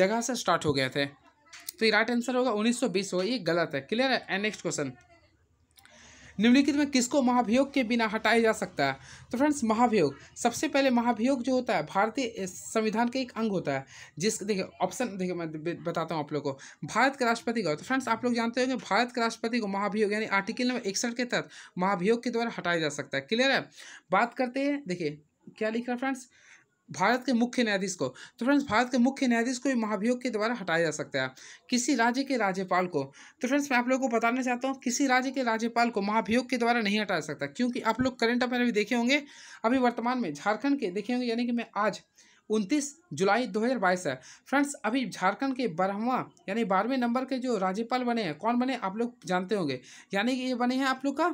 जगह से स्टार्ट हो गए थे तो ये राइट आंसर होगा 1920 होगा ये गलत है क्लियर है एंड नेक्स्ट क्वेश्चन निम्नलिखित में किसको महाभियोग के बिना हटाया जा सकता है तो फ्रेंड्स महाभियोग सबसे पहले महाभियोग जो होता है भारतीय संविधान का एक अंग होता है जिस देखिए ऑप्शन देखिए मैं बताता हूँ आप लोगों को भारत के राष्ट्रपति का तो फ्रेंड्स आप लोग जानते होंगे भारत के राष्ट्रपति को महाभियोग यानी आर्टिकल नंबर इकसठ के तहत महाभियोग के द्वारा हटाया जा सकता है क्लियर है बात करते हैं देखिए क्या लिख रहा है फ्रेंड्स भारत के मुख्य न्यायाधीश को तो फ्रेंड्स भारत के मुख्य न्यायाधीश को भी महाभियोग के द्वारा हटाया जा सकता है किसी राज्य के राज्यपाल को तो फ्रेंड्स मैं आप लोगों को बताना चाहता हूँ किसी राज्य के राज्यपाल को महाभियोग के द्वारा नहीं हटाया सकता क्योंकि आप लोग करंट अफेयर अभी देखे होंगे अभी वर्तमान में झारखंड के देखे होंगे यानी कि मैं आज उनतीस जुलाई 2022 है फ्रेंड्स अभी झारखंड के बारहवा यानी बारहवें नंबर के जो राज्यपाल बने हैं कौन बने आप लोग जानते होंगे यानी कि ये बने हैं आप लोग का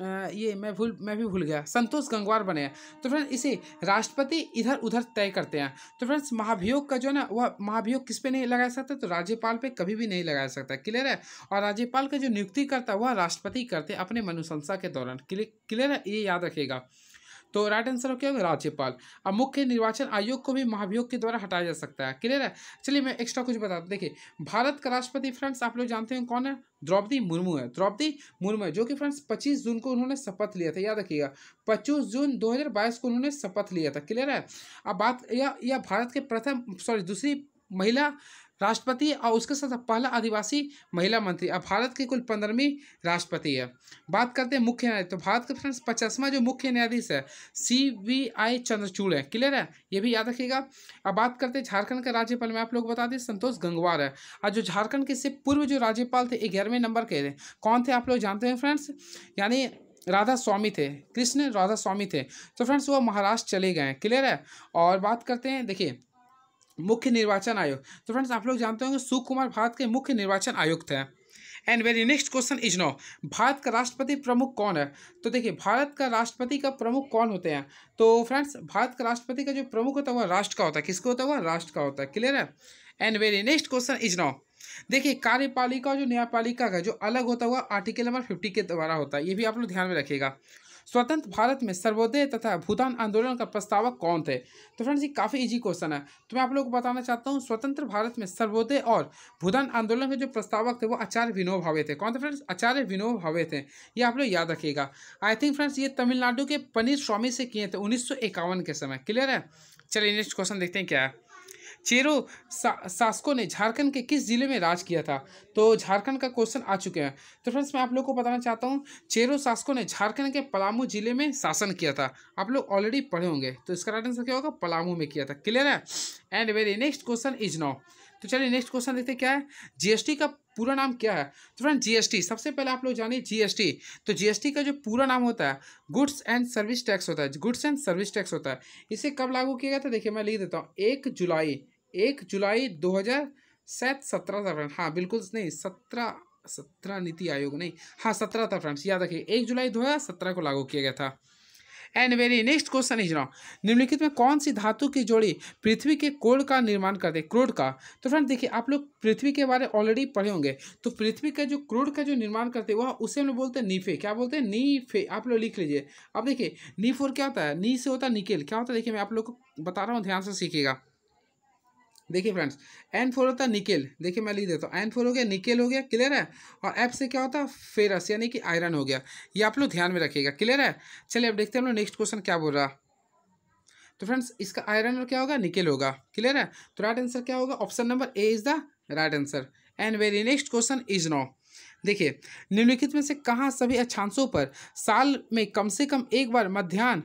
आ, ये मैं भूल मैं भी भूल गया संतोष गंगवार बने हैं तो फ्रेंड्स इसे राष्ट्रपति इधर उधर तय करते हैं तो फ्रेंड्स महाभियोग का जो है ना वह महाभियोग किस पे नहीं लगा सकता तो राज्यपाल पे कभी भी नहीं लगा सकता क्लियर है और राज्यपाल का जो नियुक्ति करता वह राष्ट्रपति करते अपने मनुशंसा के दौरान क्लियर है ये याद रखेगा तो राइट आंसर हो क्या होगा राज्यपाल अब मुख्य निर्वाचन आयोग को भी महाभियोग के द्वारा हटाया जा सकता है क्लियर है चलिए मैं एक्स्ट्रा कुछ बता देखिए भारत का राष्ट्रपति फ्रेंड्स आप लोग जानते हैं कौन है द्रौपदी मुर्मू है द्रौपदी मुर्मू है जो कि फ्रेंड्स पच्चीस जून को उन्होंने शपथ लिया था याद रखिएगा पच्चीस जून दो को उन्होंने शपथ लिया था क्लियर है अब बात यह भारत के प्रथम सॉरी दूसरी महिला राष्ट्रपति और उसके साथ पहला आदिवासी महिला मंत्री अब भारत के कुल पंद्रहवीं राष्ट्रपति है बात करते हैं मुख्य न्यायाधीश तो भारत के फ्रेंड्स पचासवा जो मुख्य न्यायाधीश है सी वी आई चंद्रचूड़ है क्लियर है ये भी याद रखिएगा अब बात करते हैं झारखंड के राज्यपाल में आप लोग बता दें संतोष गंगवार है और जो झारखंड के से पूर्व जो राज्यपाल थे ग्यारहवें नंबर के थे कौन थे आप लोग जानते हैं फ्रेंड्स यानी राधा स्वामी थे कृष्ण राधा स्वामी थे तो फ्रेंड्स वो महाराष्ट्र चले गए क्लियर है और बात करते हैं देखिए मुख्य निर्वाचन आयोग तो फ्रेंड्स आप लोग जानते होंगे सुख कुमार भारत के मुख्य निर्वाचन आयुक्त हैं and very next question is now Bharat का राष्ट्रपति प्रमुख कौन है तो देखिए भारत का राष्ट्रपति का प्रमुख कौन होते हैं तो फ्रेंड्स भारत का राष्ट्रपति का जो प्रमुख होता है वह राष्ट्र का होता है किसका होता है वह राष्ट्र का होता है क्लियर है and very next question is now देखिए कार्यपालिका और जो न्यायपालिका का जो अलग होता हुआ आर्टिकल नंबर फिफ्टी के द्वारा होता है ये भी आप लोग ध्यान में रखिएगा स्वतंत्र भारत में सर्वोदय तथा भूटान आंदोलन का प्रस्तावक कौन थे तो फ्रेंड्स ये काफ़ी इजी क्वेश्चन है तो मैं आप लोगों को बताना चाहता हूँ स्वतंत्र भारत में सर्वोदय और भूटान आंदोलन के जो प्रस्तावक थे वो आचार्य विनोद भावे थे कौन थे फ्रेंड्स आचार्य विनोद भावे थे ये आप लोग याद रखिएगा आई थिंक फ्रेंड्स ये तमिलनाडु के पनीर स्वामी से किए थे उन्नीस के समय क्लियर है चलिए नेक्स्ट क्वेश्चन देखते हैं क्या है चेरो सा, शासकों ने झारखंड के किस जिले में राज किया था तो झारखंड का क्वेश्चन आ चुके हैं तो फ्रेंड्स मैं आप लोग को बताना चाहता हूँ चेरो शासकों ने झारखंड के पलामू जिले में शासन किया था आप लोग ऑलरेडी पढ़े होंगे तो इसका राइट आंसर क्या होगा पलामू में किया था क्लियर है and very next question is now तो चलिए नेक्स्ट क्वेश्चन देखते क्या है जीएसटी का पूरा नाम क्या है तो फ्रेंड जीएसटी सबसे पहले आप लोग जानिए जीएसटी तो जीएसटी का जो पूरा नाम होता है गुड्स एंड सर्विस टैक्स होता है गुड्स एंड सर्विस टैक्स होता है इसे कब लागू किया गया था देखिए मैं लिख देता हूँ एक जुलाई एक जुलाई दो हज़ार सात सत्रह था फ्रेंड्स हाँ बिल्कुल नहीं सत्रह सत्रह नीति आयोग नहीं हाँ सत्रह था फ्रेंड्स याद रखिए एक जुलाई दो हज़ार सत्रह को लागू किया गया था and very next question is now निम्नलिखित में कौन सी धातु की जोड़ी पृथ्वी के कोड का निर्माण करते क्रोड का तो फ्रेंड देखिए आप लोग पृथ्वी के बारे ऑलरेडी पढ़े होंगे तो पृथ्वी का जो क्रोड का जो निर्माण करते वह उसे हम लोग बोलते हैं नीफे क्या बोलते हैं नीफे आप लोग लिख लीजिए अब देखिए नीफोर क्या होता है नी से होता है निकेल क्या होता है देखिए मैं आप लोग को बता रहा हूँ ध्यान से सीखेगा देखिए फ्रेंड्स एन फोर होता है निकेल देखिए मैं लिख देता हूँ एन फोर हो गया निकेल हो गया क्लियर है और एफ से क्या होता है फेरस यानी कि आयरन हो गया ये आप लोग ध्यान में रखिएगा क्लियर है चलिए अब देखते हैं हम लोग नेक्स्ट क्वेश्चन क्या बोल रहा तो फ्रेंड्स इसका आयरन और क्या होगा निकेल होगा क्लियर है तो राइट आंसर क्या होगा option number A is the right answer and very next question is now देखिए निम्नलिखित में से कहाँ सभी अक्षांशों पर साल में कम से कम एक बार मध्यान्ह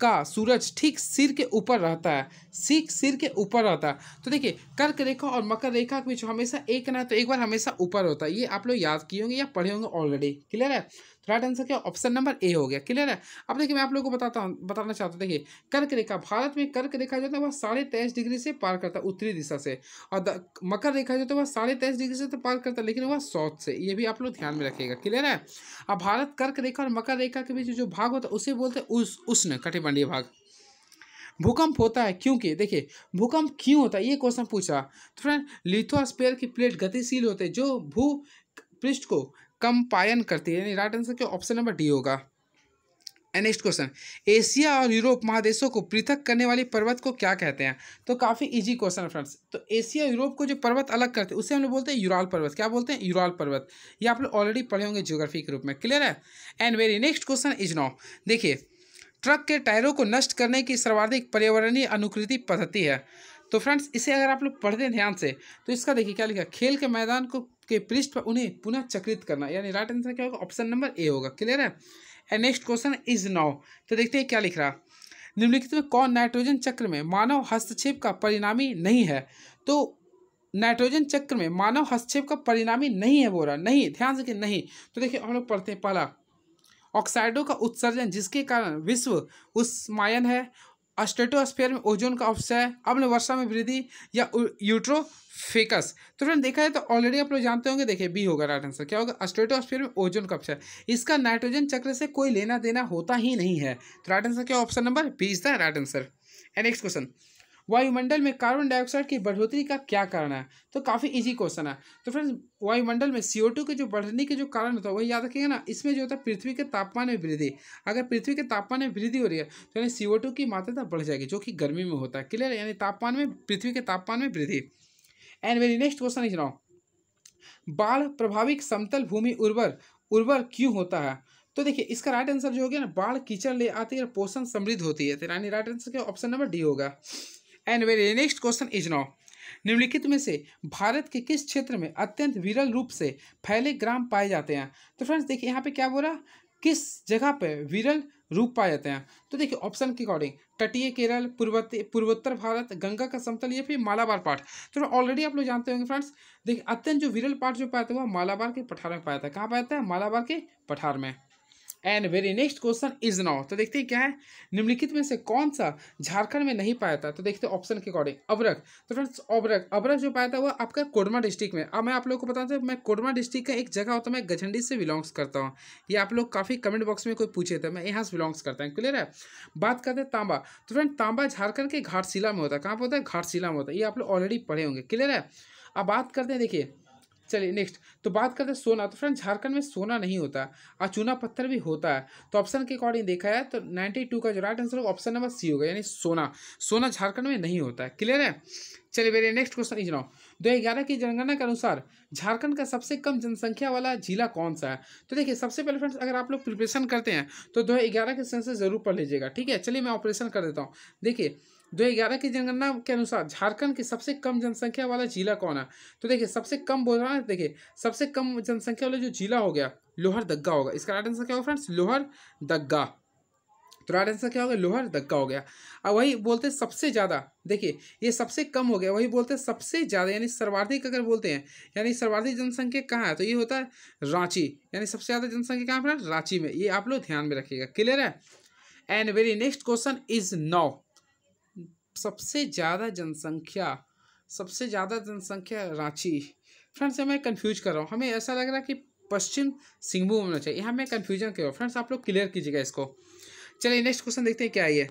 का सूरज ठीक सिर के ऊपर रहता है सिख सिर के ऊपर रहता है तो देखिए कर्क रेखा और मकर रेखा के बीच हमेशा एक ना तो एक बार हमेशा ऊपर होता है ये आप लोग याद किए होंगे या पढ़े होंगे ऑलरेडी क्लियर है तो राइट आंसर क्या ऑप्शन नंबर ए हो गया क्लियर है अब देखिए मैं आप लोगों को बताता हूँ बताना चाहता हूँ देखिए कर्क रेखा भारत में कर्क रेखा जो है वह साढ़े तेईस डिग्री से पार करता है उत्तरी दिशा से और मकर रेखा जो है तो वह साढ़े तेईस डिग्री से तो पार करता है लेकिन वह साउथ से ये भी आप लोग ध्यान में रखिएगा क्लियर है अब भारत कर्क रेखा और मकर रेखा के बीच जो भाग होता है उसे बोलते हैं उष्ण कटिबंधीय भाग भूकंप होता है क्योंकि देखिए भूकंप क्यों होता है ये क्वेश्चन पूछा तो फ्रेंड लिथोस्पेयर की प्लेट गतिशील होते हैं जो भू पृष्ठ को कंपायन करती है राइट आंसर क्या ऑप्शन नंबर डी होगा नेक्स्ट क्वेश्चन एशिया और यूरोप महादेशों को पृथक करने वाली पर्वत को क्या कहते हैं तो काफ़ी इजी क्वेश्चन है फ्रेंड्स तो एशिया यूरोप को जो पर्वत अलग करते हैं उसे हम लोग बोलते हैं यूराल पर्वत क्या बोलते हैं यूराल पर्वत ये आप लोग ऑलरेडी पढ़े होंगे ज्योग्राफी के रूप में क्लियर है and very next question is now देखिए ट्रक के टायरों को नष्ट करने की सर्वाधिक पर्यावरणीय अनुकृति पद्धति है तो फ्रेंड्स इसे अगर आप लोग पढ़ते हैं ध्यान से तो इसका देखिए क्या लिखा खेल के मैदान को के पृष्ठ पर उन्हें पुनः चक्रित करना यानी राइट आंसर क्या होगा ऑप्शन नंबर ए होगा क्लियर है and next question is now तो देखते हैं क्या लिख रहा निम्नलिखित में कौन नाइट्रोजन चक्र में मानव हस्तक्षेप का परिणामी नहीं है तो नाइट्रोजन चक्र में मानव हस्तक्षेप का परिणामी नहीं है बोरा नहीं ध्यान से कि नहीं तो देखिए हम लोग पढ़ते हैं पहला ऑक्साइडों का उत्सर्जन जिसके कारण विश्व उष्मायन है अस्टेटोस्फेयर में ओजोन का अपसय अम्ल वर्षा में वृद्धि या यूट्रोफेकस तो फ्रेंड देखा जाए तो ऑलरेडी आप लोग जानते होंगे देखिए बी होगा राइट आंसर क्या होगा अस्टेटोस्फेयर में ओजोन का अपसय इसका नाइट्रोजन चक्र से कोई लेना देना होता ही नहीं है तो राइट आंसर क्या option number B is the right answer and next question वायुमंडल में कार्बन डाइऑक्साइड की बढ़ोतरी का क्या कारण है तो काफ़ी इजी क्वेश्चन है तो फ्रेंड्स वायुमंडल में सी के जो बढ़ने के जो कारण होता है वही याद रखेंगे ना इसमें जो होता है पृथ्वी के तापमान में वृद्धि अगर पृथ्वी के तापमान में वृद्धि हो रही है तो यानी सी की मात्रा बढ़ जाएगी जो कि गर्मी में होता है क्लियर यानी तापमान में पृथ्वी के तापमान में वृद्धि एंड वेरी नेक्स्ट क्वेश्चन लिख रहा बाढ़ प्रभावित समतल भूमि उर्वर उर्वर क्यों होता है तो देखिए इसका राइट आंसर जो हो गया ना बाढ़ कीचड़ ले आती है पोषण समृद्ध होती है तो यानी राइट आंसर क्या ऑप्शन नंबर डी होगा and very next question is now निम्नलिखित में से भारत के किस क्षेत्र में अत्यंत विरल रूप से फैले ग्राम पाए जाते हैं तो फ्रेंड्स देखिए यहाँ पे क्या बोला किस जगह पे विरल रूप पाए जाते हैं तो देखिए ऑप्शन के अकॉर्डिंग तटीय केरल पूर्वोत्तर पूर्वोत्तर भारत गंगा का समतल या फिर मालाबार पाठ तो ऑलरेडी आप लोग जानते होंगे फ्रेंड्स देखिए अत्यंत जो विरल पाठ जो पाया था वह मालाबार के पठार में पाया था कहाँ पाया था मालाबार के पठार में and very next question is now तो देखते हैं क्या है निम्नलिखित में से कौन सा झारखंड में नहीं पाया था तो देखते हैं ऑप्शन के अकॉर्डिंग अबरक तो फ्रेंड्स अबरक अबरक जो पाया था वह आपका कोडमा डिस्ट्रिक्ट में अब मैं आप लोग को बताता तो हूँ मैं कोडमा डिस्ट्रिक्ट का एक जगह होता है मैं गजंडी से बिलोंग्स करता हूँ ये आप लोग काफ़ी कमेंट बॉक्स में कोई पूछे थे मैं यहाँ से बिलोंग्स करता हूँ क्लियर है बात करते हैं तांबा तो फ्रेंड तांबा झारखंड के घाटशिला में होता है कहाँ पर होता है घाटशिला में होता है ये आप लोग ऑलरेडी पढ़े होंगे क्लियर है अब बात करते हैं देखिए चलिए नेक्स्ट तो बात करते हैं सोना तो फ्रेंड झारखंड में सोना नहीं होता और चूना पत्थर भी होता है तो ऑप्शन के अकॉर्डिंग देखा है तो नाइन्टी टू का जो राइट आंसर होगा ऑप्शन नंबर सी होगा यानी सोना सोना झारखंड में नहीं होता है क्लियर है चलिए मेरे नेक्स्ट क्वेश्चन ये जनाओ दो ग्यारह की जनगणना के अनुसार झारखंड का सबसे कम जनसंख्या वाला जिला कौन सा है तो देखिए सबसे पहले फ्रेंड्स अगर आप लोग प्रिपरेशन करते हैं तो दो ग्यारह के सेंसर जरूर पढ़ लीजिएगा ठीक है चलिए मैं ऑपरेशन कर देता हूँ देखिए 2011 की जनगणना के अनुसार झारखंड की सबसे कम जनसंख्या वाला जिला कौन है तो देखिए सबसे कम बोल रहा है देखिए सबसे कम जनसंख्या वाला जो जिला हो गया लोहर दग्गा होगा इसका राइट आंसर क्या होगा फ्रेंड्स लोहर दग्गा तो राइट आंसर क्या हो गया लोहर दग्गा हो गया अब वही बोलते सबसे ज़्यादा देखिए ये सबसे कम हो गया वही बोलते सबसे ज़्यादा यानी सर्वाधिक अगर बोलते हैं यानी सर्वाधिक जनसंख्या कहाँ है तो ये होता है रांची यानी सबसे ज़्यादा जनसंख्या कहाँ फ्रेंड्स रांची में ये आप लोग ध्यान में रखिएगा क्लियर है and very next question is now सबसे ज़्यादा जनसंख्या सबसे ज़्यादा जनसंख्या रांची फ्रेंड्स मैं कंफ्यूज कर रहा हूँ हमें ऐसा लग रहा है कि पश्चिम सिंहभूम होना चाहिए यहाँ मैं कन्फ्यूजन क्यों फ्रेंड्स आप लोग क्लियर कीजिएगा इसको चलिए नेक्स्ट क्वेश्चन देखते हैं क्या है ये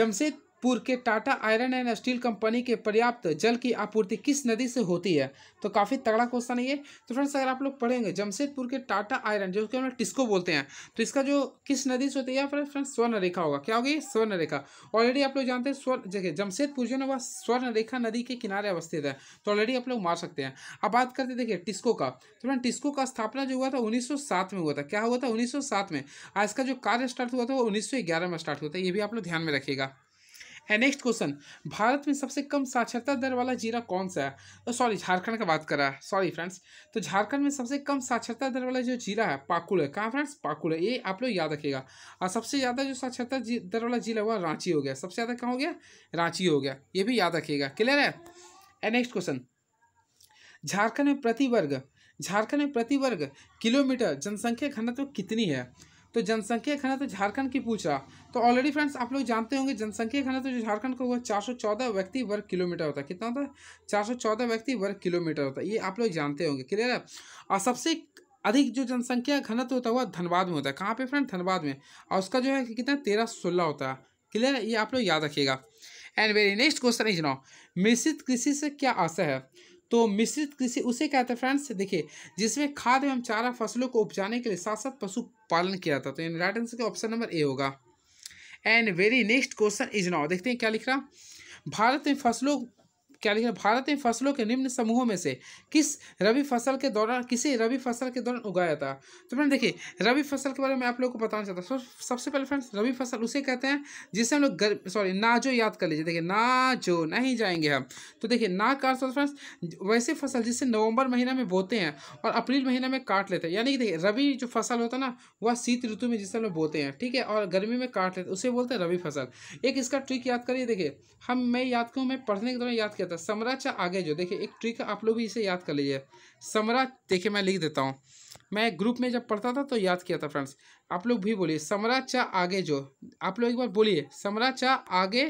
जमशेद पूर्व के Tata iron and steel company के पर्याप्त जल की आपूर्ति किस नदी से होती है तो काफ़ी तगड़ा क्वेश्चन है ये तो फ्रेंड्स अगर आप लोग पढ़ेंगे जमशेदपुर के टाटा आयरन जो कि हम लोग टिस्को बोलते हैं तो इसका जो किस नदी से होती है फिर फ्रेंड्स स्वर्ण रेखा होगा क्या होगी स्वर्ण रेखा ऑलरेडी आप लोग जानते हैं स्वर्ण देखिए जमशेदपुर जो है वह स्वर्ण रेखा नदी के किनारे अवस्थित है तो ऑलरेडी आप लोग मार सकते हैं अब बात करते देखिए टिस्को का तो फ्रेंड टिस्को का स्थापना जो हुआ था उन्नीस में हुआ था क्या हुआ था उन्नीस में आज का जो कार्य स्टार्ट हुआ था वो उन्नीस में स्टार्ट हुआ था ये भी आप लोग ध्यान में रखिएगा है नेक्स्ट क्वेश्चन भारत में सबसे कम साक्षरता दर वाला जिला कौन सा है तो सॉरी झारखंड का बात कर रहा है सॉरी फ्रेंड्स तो झारखंड में सबसे कम साक्षरता दर वाला जो जिला है पाकुड़ है कहाँ फ्रेंड्स पाकुड़ है ये आप लोग याद रखेगा और सबसे ज़्यादा जो साक्षरता दर वाला जिला हुआ रांची हो गया सबसे ज़्यादा कहाँ हो गया रांची हो गया ये भी याद रखिएगा क्लियर है ए नेक्स्ट क्वेश्चन झारखंड में प्रति वर्ग झारखंड में प्रति वर्ग किलोमीटर जनसंख्या घनत्व कितनी है तो जनसंख्या घनत्व तो झारखंड की पूछा तो ऑलरेडी फ्रेंड्स आप लोग जानते होंगे जनसंख्या घनत्व तो जो झारखंड का हुआ चार सौ चौदह व्यक्ति वर्ग किलोमीटर होता है कितना होता है चार सौ चौदह व्यक्ति वर्ग किलोमीटर होता है ये आप लोग जानते होंगे क्लियर है और सबसे अधिक जो जनसंख्या घनत्व तो होता है वह धनबाद में होता है कहाँ पे फ्रेंड धनबाद में और उसका जो है कितना तेरह सोलह होता है क्लियर है ये आप लोग याद रखिएगा and very next question is now मिश्रित कृषि से क्या आशा है तो मिश्रित कृषि उसे कहते हैं फ्रेंड्स देखिए जिसमें खाद एवं चारा फसलों को उपजाने के लिए साथ साथ पशु पालन किया जाता है तो यानी राइट आंसर का ऑप्शन नंबर ए होगा and very next question is now देखते हैं क्या लिख रहा भारत में फसलों क्या लिखा भारत में फसलों के निम्न समूहों में से किस रबी फसल के दौरान किसी रबी फसल के दौरान उगाया था तो फ्रेंड देखिए रबी फसल के बारे में आप लोगों को बताना चाहता हूँ सबसे पहले फ्रेंड्स रबी फसल उसे कहते हैं जिसे हम लोग सॉरी नाजो याद कर लीजिए देखिए नाजो नहीं जाएंगे हम तो देखिए ना का फ्रेंड्स वैसे फसल जिसे नवंबर महीना में बोते हैं और अप्रैल महीना में काट लेते हैं यानी कि देखिए रबी जो फसल होता है ना वह शीत ऋतु में जिसे हम लोग बोते हैं ठीक है और गर्मी में काट लेते हैं उसे बोलते हैं रबी फसल एक इसका ट्रिक याद करिए देखिए हम मैं याद करूँ मैं पढ़ने के दौरान याद कर क्या था समरा आगे जो देखिए एक ट्रिक आप लोग भी इसे याद कर लीजिए समरा देखिए मैं लिख देता हूँ मैं ग्रुप में जब पढ़ता था तो याद किया था फ्रेंड्स आप लोग भी बोलिए चा आगे जो आप लोग एक बार बोलिए चा आगे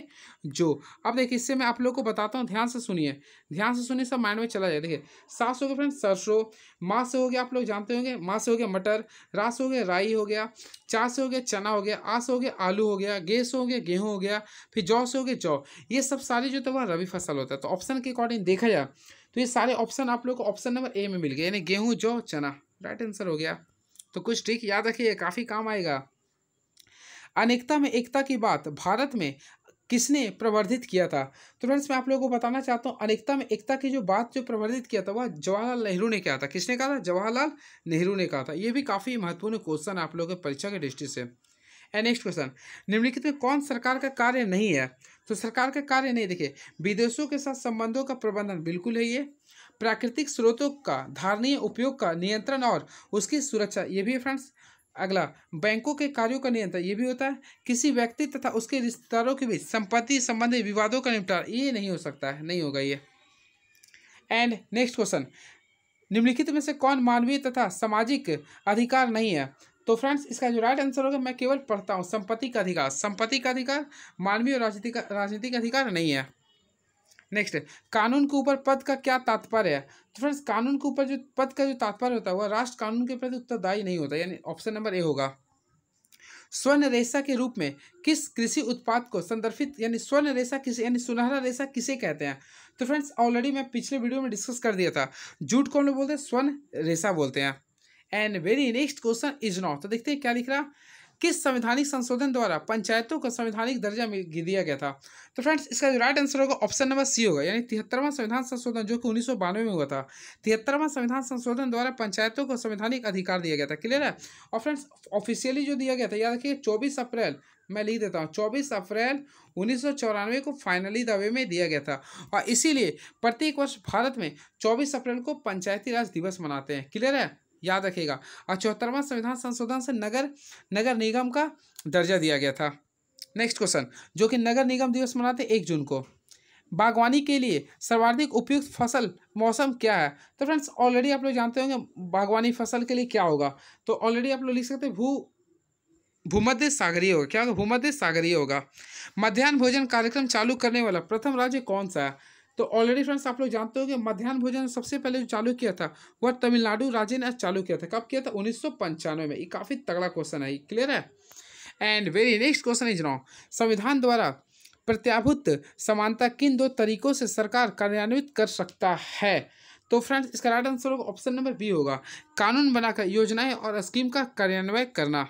जो अब देखिए इससे मैं आप लोग को बताता हूँ ध्यान से सुनिए ध्यान से सुनिए सब माइंड में चला जाए देखिए सास हो गया फ्रेंड्स सरसों माँ से हो गया आप लोग जानते होंगे माँ से हो गया मटर रास हो गया राई हो गया चा से हो गया चना हो गया आस हो गया आलू हो गया गेस हो गया गेहूँ हो गया फिर जौ से हो गया जौ ये सब सारे जो तो वह रबी फसल होता है तो ऑप्शन के अकॉर्डिंग देखा जाए तो ये सारे ऑप्शन आप लोग को ऑप्शन नंबर ए में मिल गया यानी गेहूँ जौ चना राइट आंसर हो गया तो कुछ ट्रिक याद रखिए काफ़ी काम आएगा अनेकता में एकता की बात भारत में किसने प्रवर्धित किया था तो फ्रेंड्स मैं आप लोगों को बताना चाहता हूँ अनेकता में एकता की जो बात जो प्रवर्धित किया था वह जवाहरलाल नेहरू ने किया था किसने कहा था जवाहरलाल नेहरू ने कहा था ये भी काफ़ी महत्वपूर्ण क्वेश्चन आप लोगों के परीक्षा के दृष्टि से एंड नेक्स्ट क्वेश्चन निम्नलिखित में कौन सरकार का कार्य नहीं है तो सरकार का कार्य नहीं देखिए विदेशों के साथ संबंधों का प्रबंधन बिल्कुल है ये प्राकृतिक स्रोतों का धारणीय उपयोग का नियंत्रण और उसकी सुरक्षा ये भी है फ्रेंड्स अगला बैंकों के कार्यों का नियंत्रण ये भी होता है किसी व्यक्ति तथा उसके रिश्तेदारों के बीच संपत्ति संबंधी विवादों का निपटारा ये नहीं हो सकता है नहीं होगा ये एंड नेक्स्ट क्वेश्चन निम्नलिखित में से कौन मानवीय तथा सामाजिक अधिकार नहीं है तो फ्रेंड्स इसका जो राइट आंसर होगा मैं केवल पढ़ता हूँ संपत्ति का अधिकार संपत्ति का अधिकार मानवीय और राजनीति का राजनीतिक अधिकार नहीं है नेक्स्ट कानून के ऊपर पद का क्या तात्पर्य है तो फ्रेंड्स कानून के ऊपर जो पद का जो तात्पर्य होता है वह राष्ट्र कानून के प्रति उत्तरदायी नहीं होता यानी ऑप्शन नंबर ए होगा स्वर्ण रेशा के रूप में किस कृषि उत्पाद को संदर्भित यानी स्वर्ण रेशा किसे यानी सुनहरा रेशा किसे कहते हैं तो फ्रेंड्स ऑलरेडी मैं पिछले वीडियो में डिस्कस कर दिया था जूट कौन बोलते हैं स्वर्ण रेशा बोलते हैं and very next question is not तो देखते हैं क्या लिख रहा किस संवैधानिक संशोधन द्वारा पंचायतों को संवैधानिक दर्जा दिया गया था तो फ्रेंड्स इसका जो राइट आंसर होगा ऑप्शन नंबर सी होगा यानी तिहत्तरवां संविधान संशोधन जो कि उन्नीस में हुआ था तिहत्तरवां संविधान संशोधन द्वारा पंचायतों को संवैधानिक अधिकार दिया गया था क्लियर है और फ्रेंड्स ऑफिशियली जो दिया गया था याद रखिए चौबीस अप्रैल मैं लिख देता हूँ चौबीस अप्रैल उन्नीस को फाइनली दावे में दिया गया था और इसीलिए प्रत्येक वर्ष भारत में चौबीस अप्रैल को पंचायती राज दिवस मनाते हैं क्लियर है याद रखेगा और चौहत्तरवा संविधान संशोधन से नगर नगर निगम का दर्जा दिया गया था नेक्स्ट क्वेश्चन जो कि नगर निगम दिवस मनाते एक जून को बागवानी के लिए सर्वाधिक उपयुक्त फसल मौसम क्या है तो फ्रेंड्स ऑलरेडी आप लोग जानते होंगे बागवानी फसल के लिए क्या होगा तो ऑलरेडी आप लोग लिख सकते भू भूमध्य सागरीय होगा क्या होगा भूमध्य सागरीय होगा मध्यान्ह भोजन कार्यक्रम चालू करने वाला प्रथम राज्य कौन सा है तो ऑलरेडी फ्रेंड्स आप लोग जानते हो कि मध्यान्ह भोजन सबसे पहले जो चालू किया था वह तमिलनाडु राज्य ने चालू किया था कब किया था उन्नीस में ये काफ़ी तगड़ा क्वेश्चन है क्लियर है and very next question is now संविधान द्वारा प्रत्याभूत समानता किन दो तरीकों से सरकार कार्यान्वित कर सकता है तो फ्रेंड्स इसका राइट आंसर होगा ऑप्शन नंबर बी होगा कानून बनाकर योजनाएं और स्कीम का कार्यान्वयन करना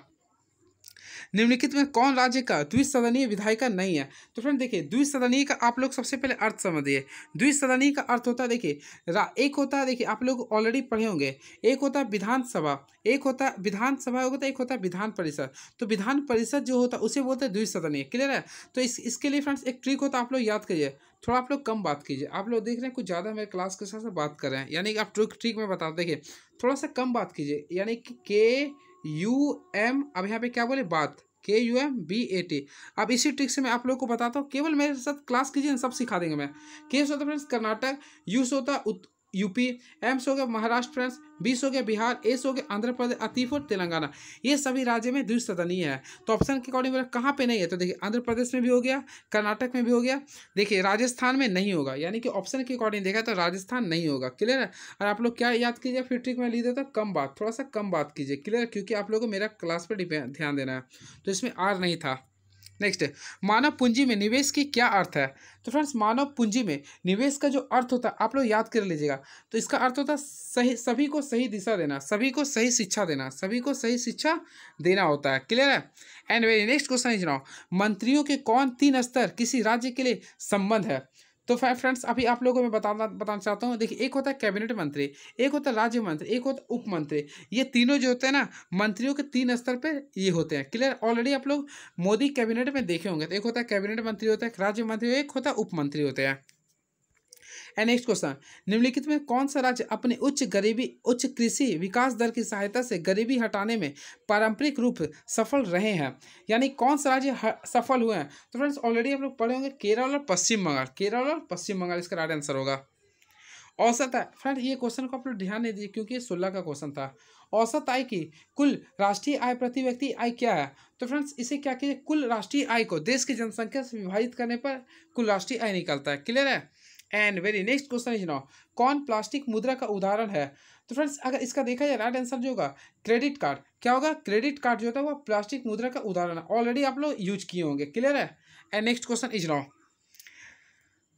निम्नलिखित में कौन राज्य का द्विसदनीय विधायिका नहीं है तो फ्रेंड देखिए द्विसदनीय का आप लोग सबसे पहले अर्थ समझिए द्विसदनीय का अर्थ होता है देखिए एक होता है देखिए आप लोग ऑलरेडी पढ़े होंगे एक होता है विधानसभा एक होता है विधानसभा होता है तो एक होता है विधान परिषद तो विधान परिषद जो होता है उसे बोलते हैं द्विसदनीय क्लियर है तो इस इसके लिए फ्रेंड्स एक ट्रिक होता है आप लोग याद करिए थोड़ा आप लोग कम बात कीजिए आप लोग देख रहे हैं कुछ ज़्यादा मेरे क्लास के साथ बात कर रहे हैं यानी कि आप ट्रिक ट्रिक में बता देखिए थोड़ा सा कम बात कीजिए यानी कि के यू एम अब यहाँ पे क्या बोले बात के U M B A T अब इसी ट्रिक से मैं आप लोगों को बताता हूँ केवल मेरे साथ क्लास कीजिए सब सिखा देंगे मैं के से होता फ्रेंड्स कर्नाटक यू से होता यूपी एम्स हो गया महाराष्ट्र फ्रेंड्स बीस हो गया बिहार एस हो गया आंध्र प्रदेश अतीफ और तेलंगाना ये सभी राज्य में द्विसदनीय है तो ऑप्शन के अकॉर्डिंग मेरा कहाँ पे नहीं है तो देखिए आंध्र प्रदेश में भी हो गया कर्नाटक में भी हो गया देखिए राजस्थान में नहीं होगा यानी कि ऑप्शन के अकॉर्डिंग देखा तो राजस्थान नहीं होगा क्लियर है और आप लोग क्या याद कीजिए फिर ट्रिक में ली देता कम बात थोड़ा सा कम बात कीजिए क्लियर क्योंकि आप लोग को मेरा क्लास पर ध्यान देना है तो इसमें आर नहीं था नेक्स्ट मानव पूंजी में निवेश की क्या अर्थ है तो फ्रेंड्स मानव पूंजी में निवेश का जो अर्थ होता है आप लोग याद कर लीजिएगा तो इसका अर्थ होता है सही सभी को सही दिशा देना सभी को सही शिक्षा देना सभी को सही शिक्षा देना होता है क्लियर है and very next question is मंत्रियों के कौन तीन स्तर किसी राज्य के लिए संबंध है तो फ्रेंड्स अभी आप लोगों को मैं बताना बताना चाहता हूँ देखिए एक होता है कैबिनेट मंत्री एक होता है राज्य मंत्री एक होता है उप मंत्री ये तीनों जो होते हैं ना मंत्रियों के तीन स्तर पर ये होते हैं क्लियर ऑलरेडी आप लोग मोदी कैबिनेट में देखे होंगे तो एक होता है कैबिनेट मंत्री होता है राज्य मंत्री एक होता है उप मंत्री होते हैं है नेक्स्ट क्वेश्चन निम्नलिखित में कौन सा राज्य अपने उच्च गरीबी उच्च कृषि विकास दर की सहायता से गरीबी हटाने में पारंपरिक रूप सफल रहे हैं यानी कौन सा राज्य सफल हुए हैं तो फ्रेंड्स ऑलरेडी हम लोग पढ़े होंगे केरल और पश्चिम बंगाल केरल और पश्चिम बंगाल इसका राइट आंसर होगा औसत आय फ्रेंड ये क्वेश्चन को आप लोग ध्यान नहीं दीजिए क्योंकि ये सोलह का क्वेश्चन था औसत आय की कुल राष्ट्रीय आय प्रति व्यक्ति आय क्या है तो फ्रेंड्स इसे क्या कीजिए कुल राष्ट्रीय आय को देश की जनसंख्या से विभाजित करने पर कुल राष्ट्रीय आय निकलता है क्लियर है and very next question is now कौन प्लास्टिक मुद्रा का उदाहरण है तो फ्रेंड्स अगर इसका देखा जाए राइट आंसर जो होगा क्रेडिट कार्ड क्या होगा क्रेडिट कार्ड जो होता है वो प्लास्टिक मुद्रा का उदाहरण है ऑलरेडी आप लोग यूज किए होंगे क्लियर है and next question is now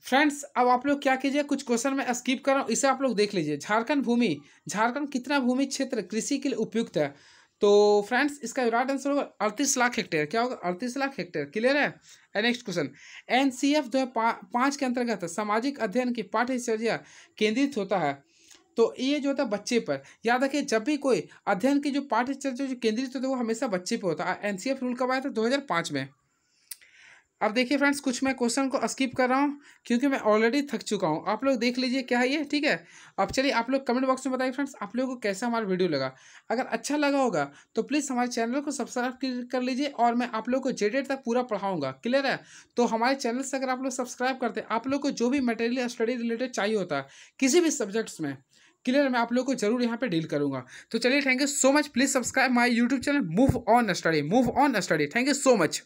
friends अब आप लोग क्या कीजिए कुछ क्वेश्चन मैं स्किप कर रहा हूँ इसे आप लोग देख लीजिए झारखंड भूमि झारखंड कितना भूमि क्षेत्र कृषि के लिए उपयुक्त है तो फ्रेंड्स इसका राइट आंसर होगा अड़तीस लाख हेक्टेयर क्या होगा अड़तीस लाख हेक्टेयर क्लियर है नेक्स्ट क्वेश्चन एफ जो है पा, पाँच के अंतर्गत सामाजिक अध्ययन की पाठ्यचर्या केंद्रित होता है तो ये जो होता है बच्चे पर याद रखिए जब भी कोई अध्ययन की जो पाठ्यचर्या जो केंद्रित होता है वो हमेशा बच्चे पर होता है एफ रूल कब आया था दो में अब देखिए फ्रेंड्स कुछ मैं क्वेश्चन को स्किप कर रहा हूँ क्योंकि मैं ऑलरेडी थक चुका हूँ आप लोग देख लीजिए क्या है ये ठीक है अब चलिए आप लोग कमेंट बॉक्स में बताइए फ्रेंड्स आप लोगों को कैसा हमारा वीडियो लगा अगर अच्छा लगा होगा तो प्लीज़ हमारे चैनल को सब्सक्राइब कर लीजिए और मैं आप लोग को जेडेड तक पूरा पढ़ाऊँगा क्लियर है तो हमारे चैनल से अगर आप लोग सब्सक्राइब करते आप लोग को जो भी मटेरियल स्टडी रिलेटेड चाहिए होता है किसी भी सब्जेक्ट्स में क्लियर मैं आप लोगों को जरूर यहाँ पे डील करूंगा तो चलिए thank you so much please subscribe my YouTube channel move on study move on study thank you so much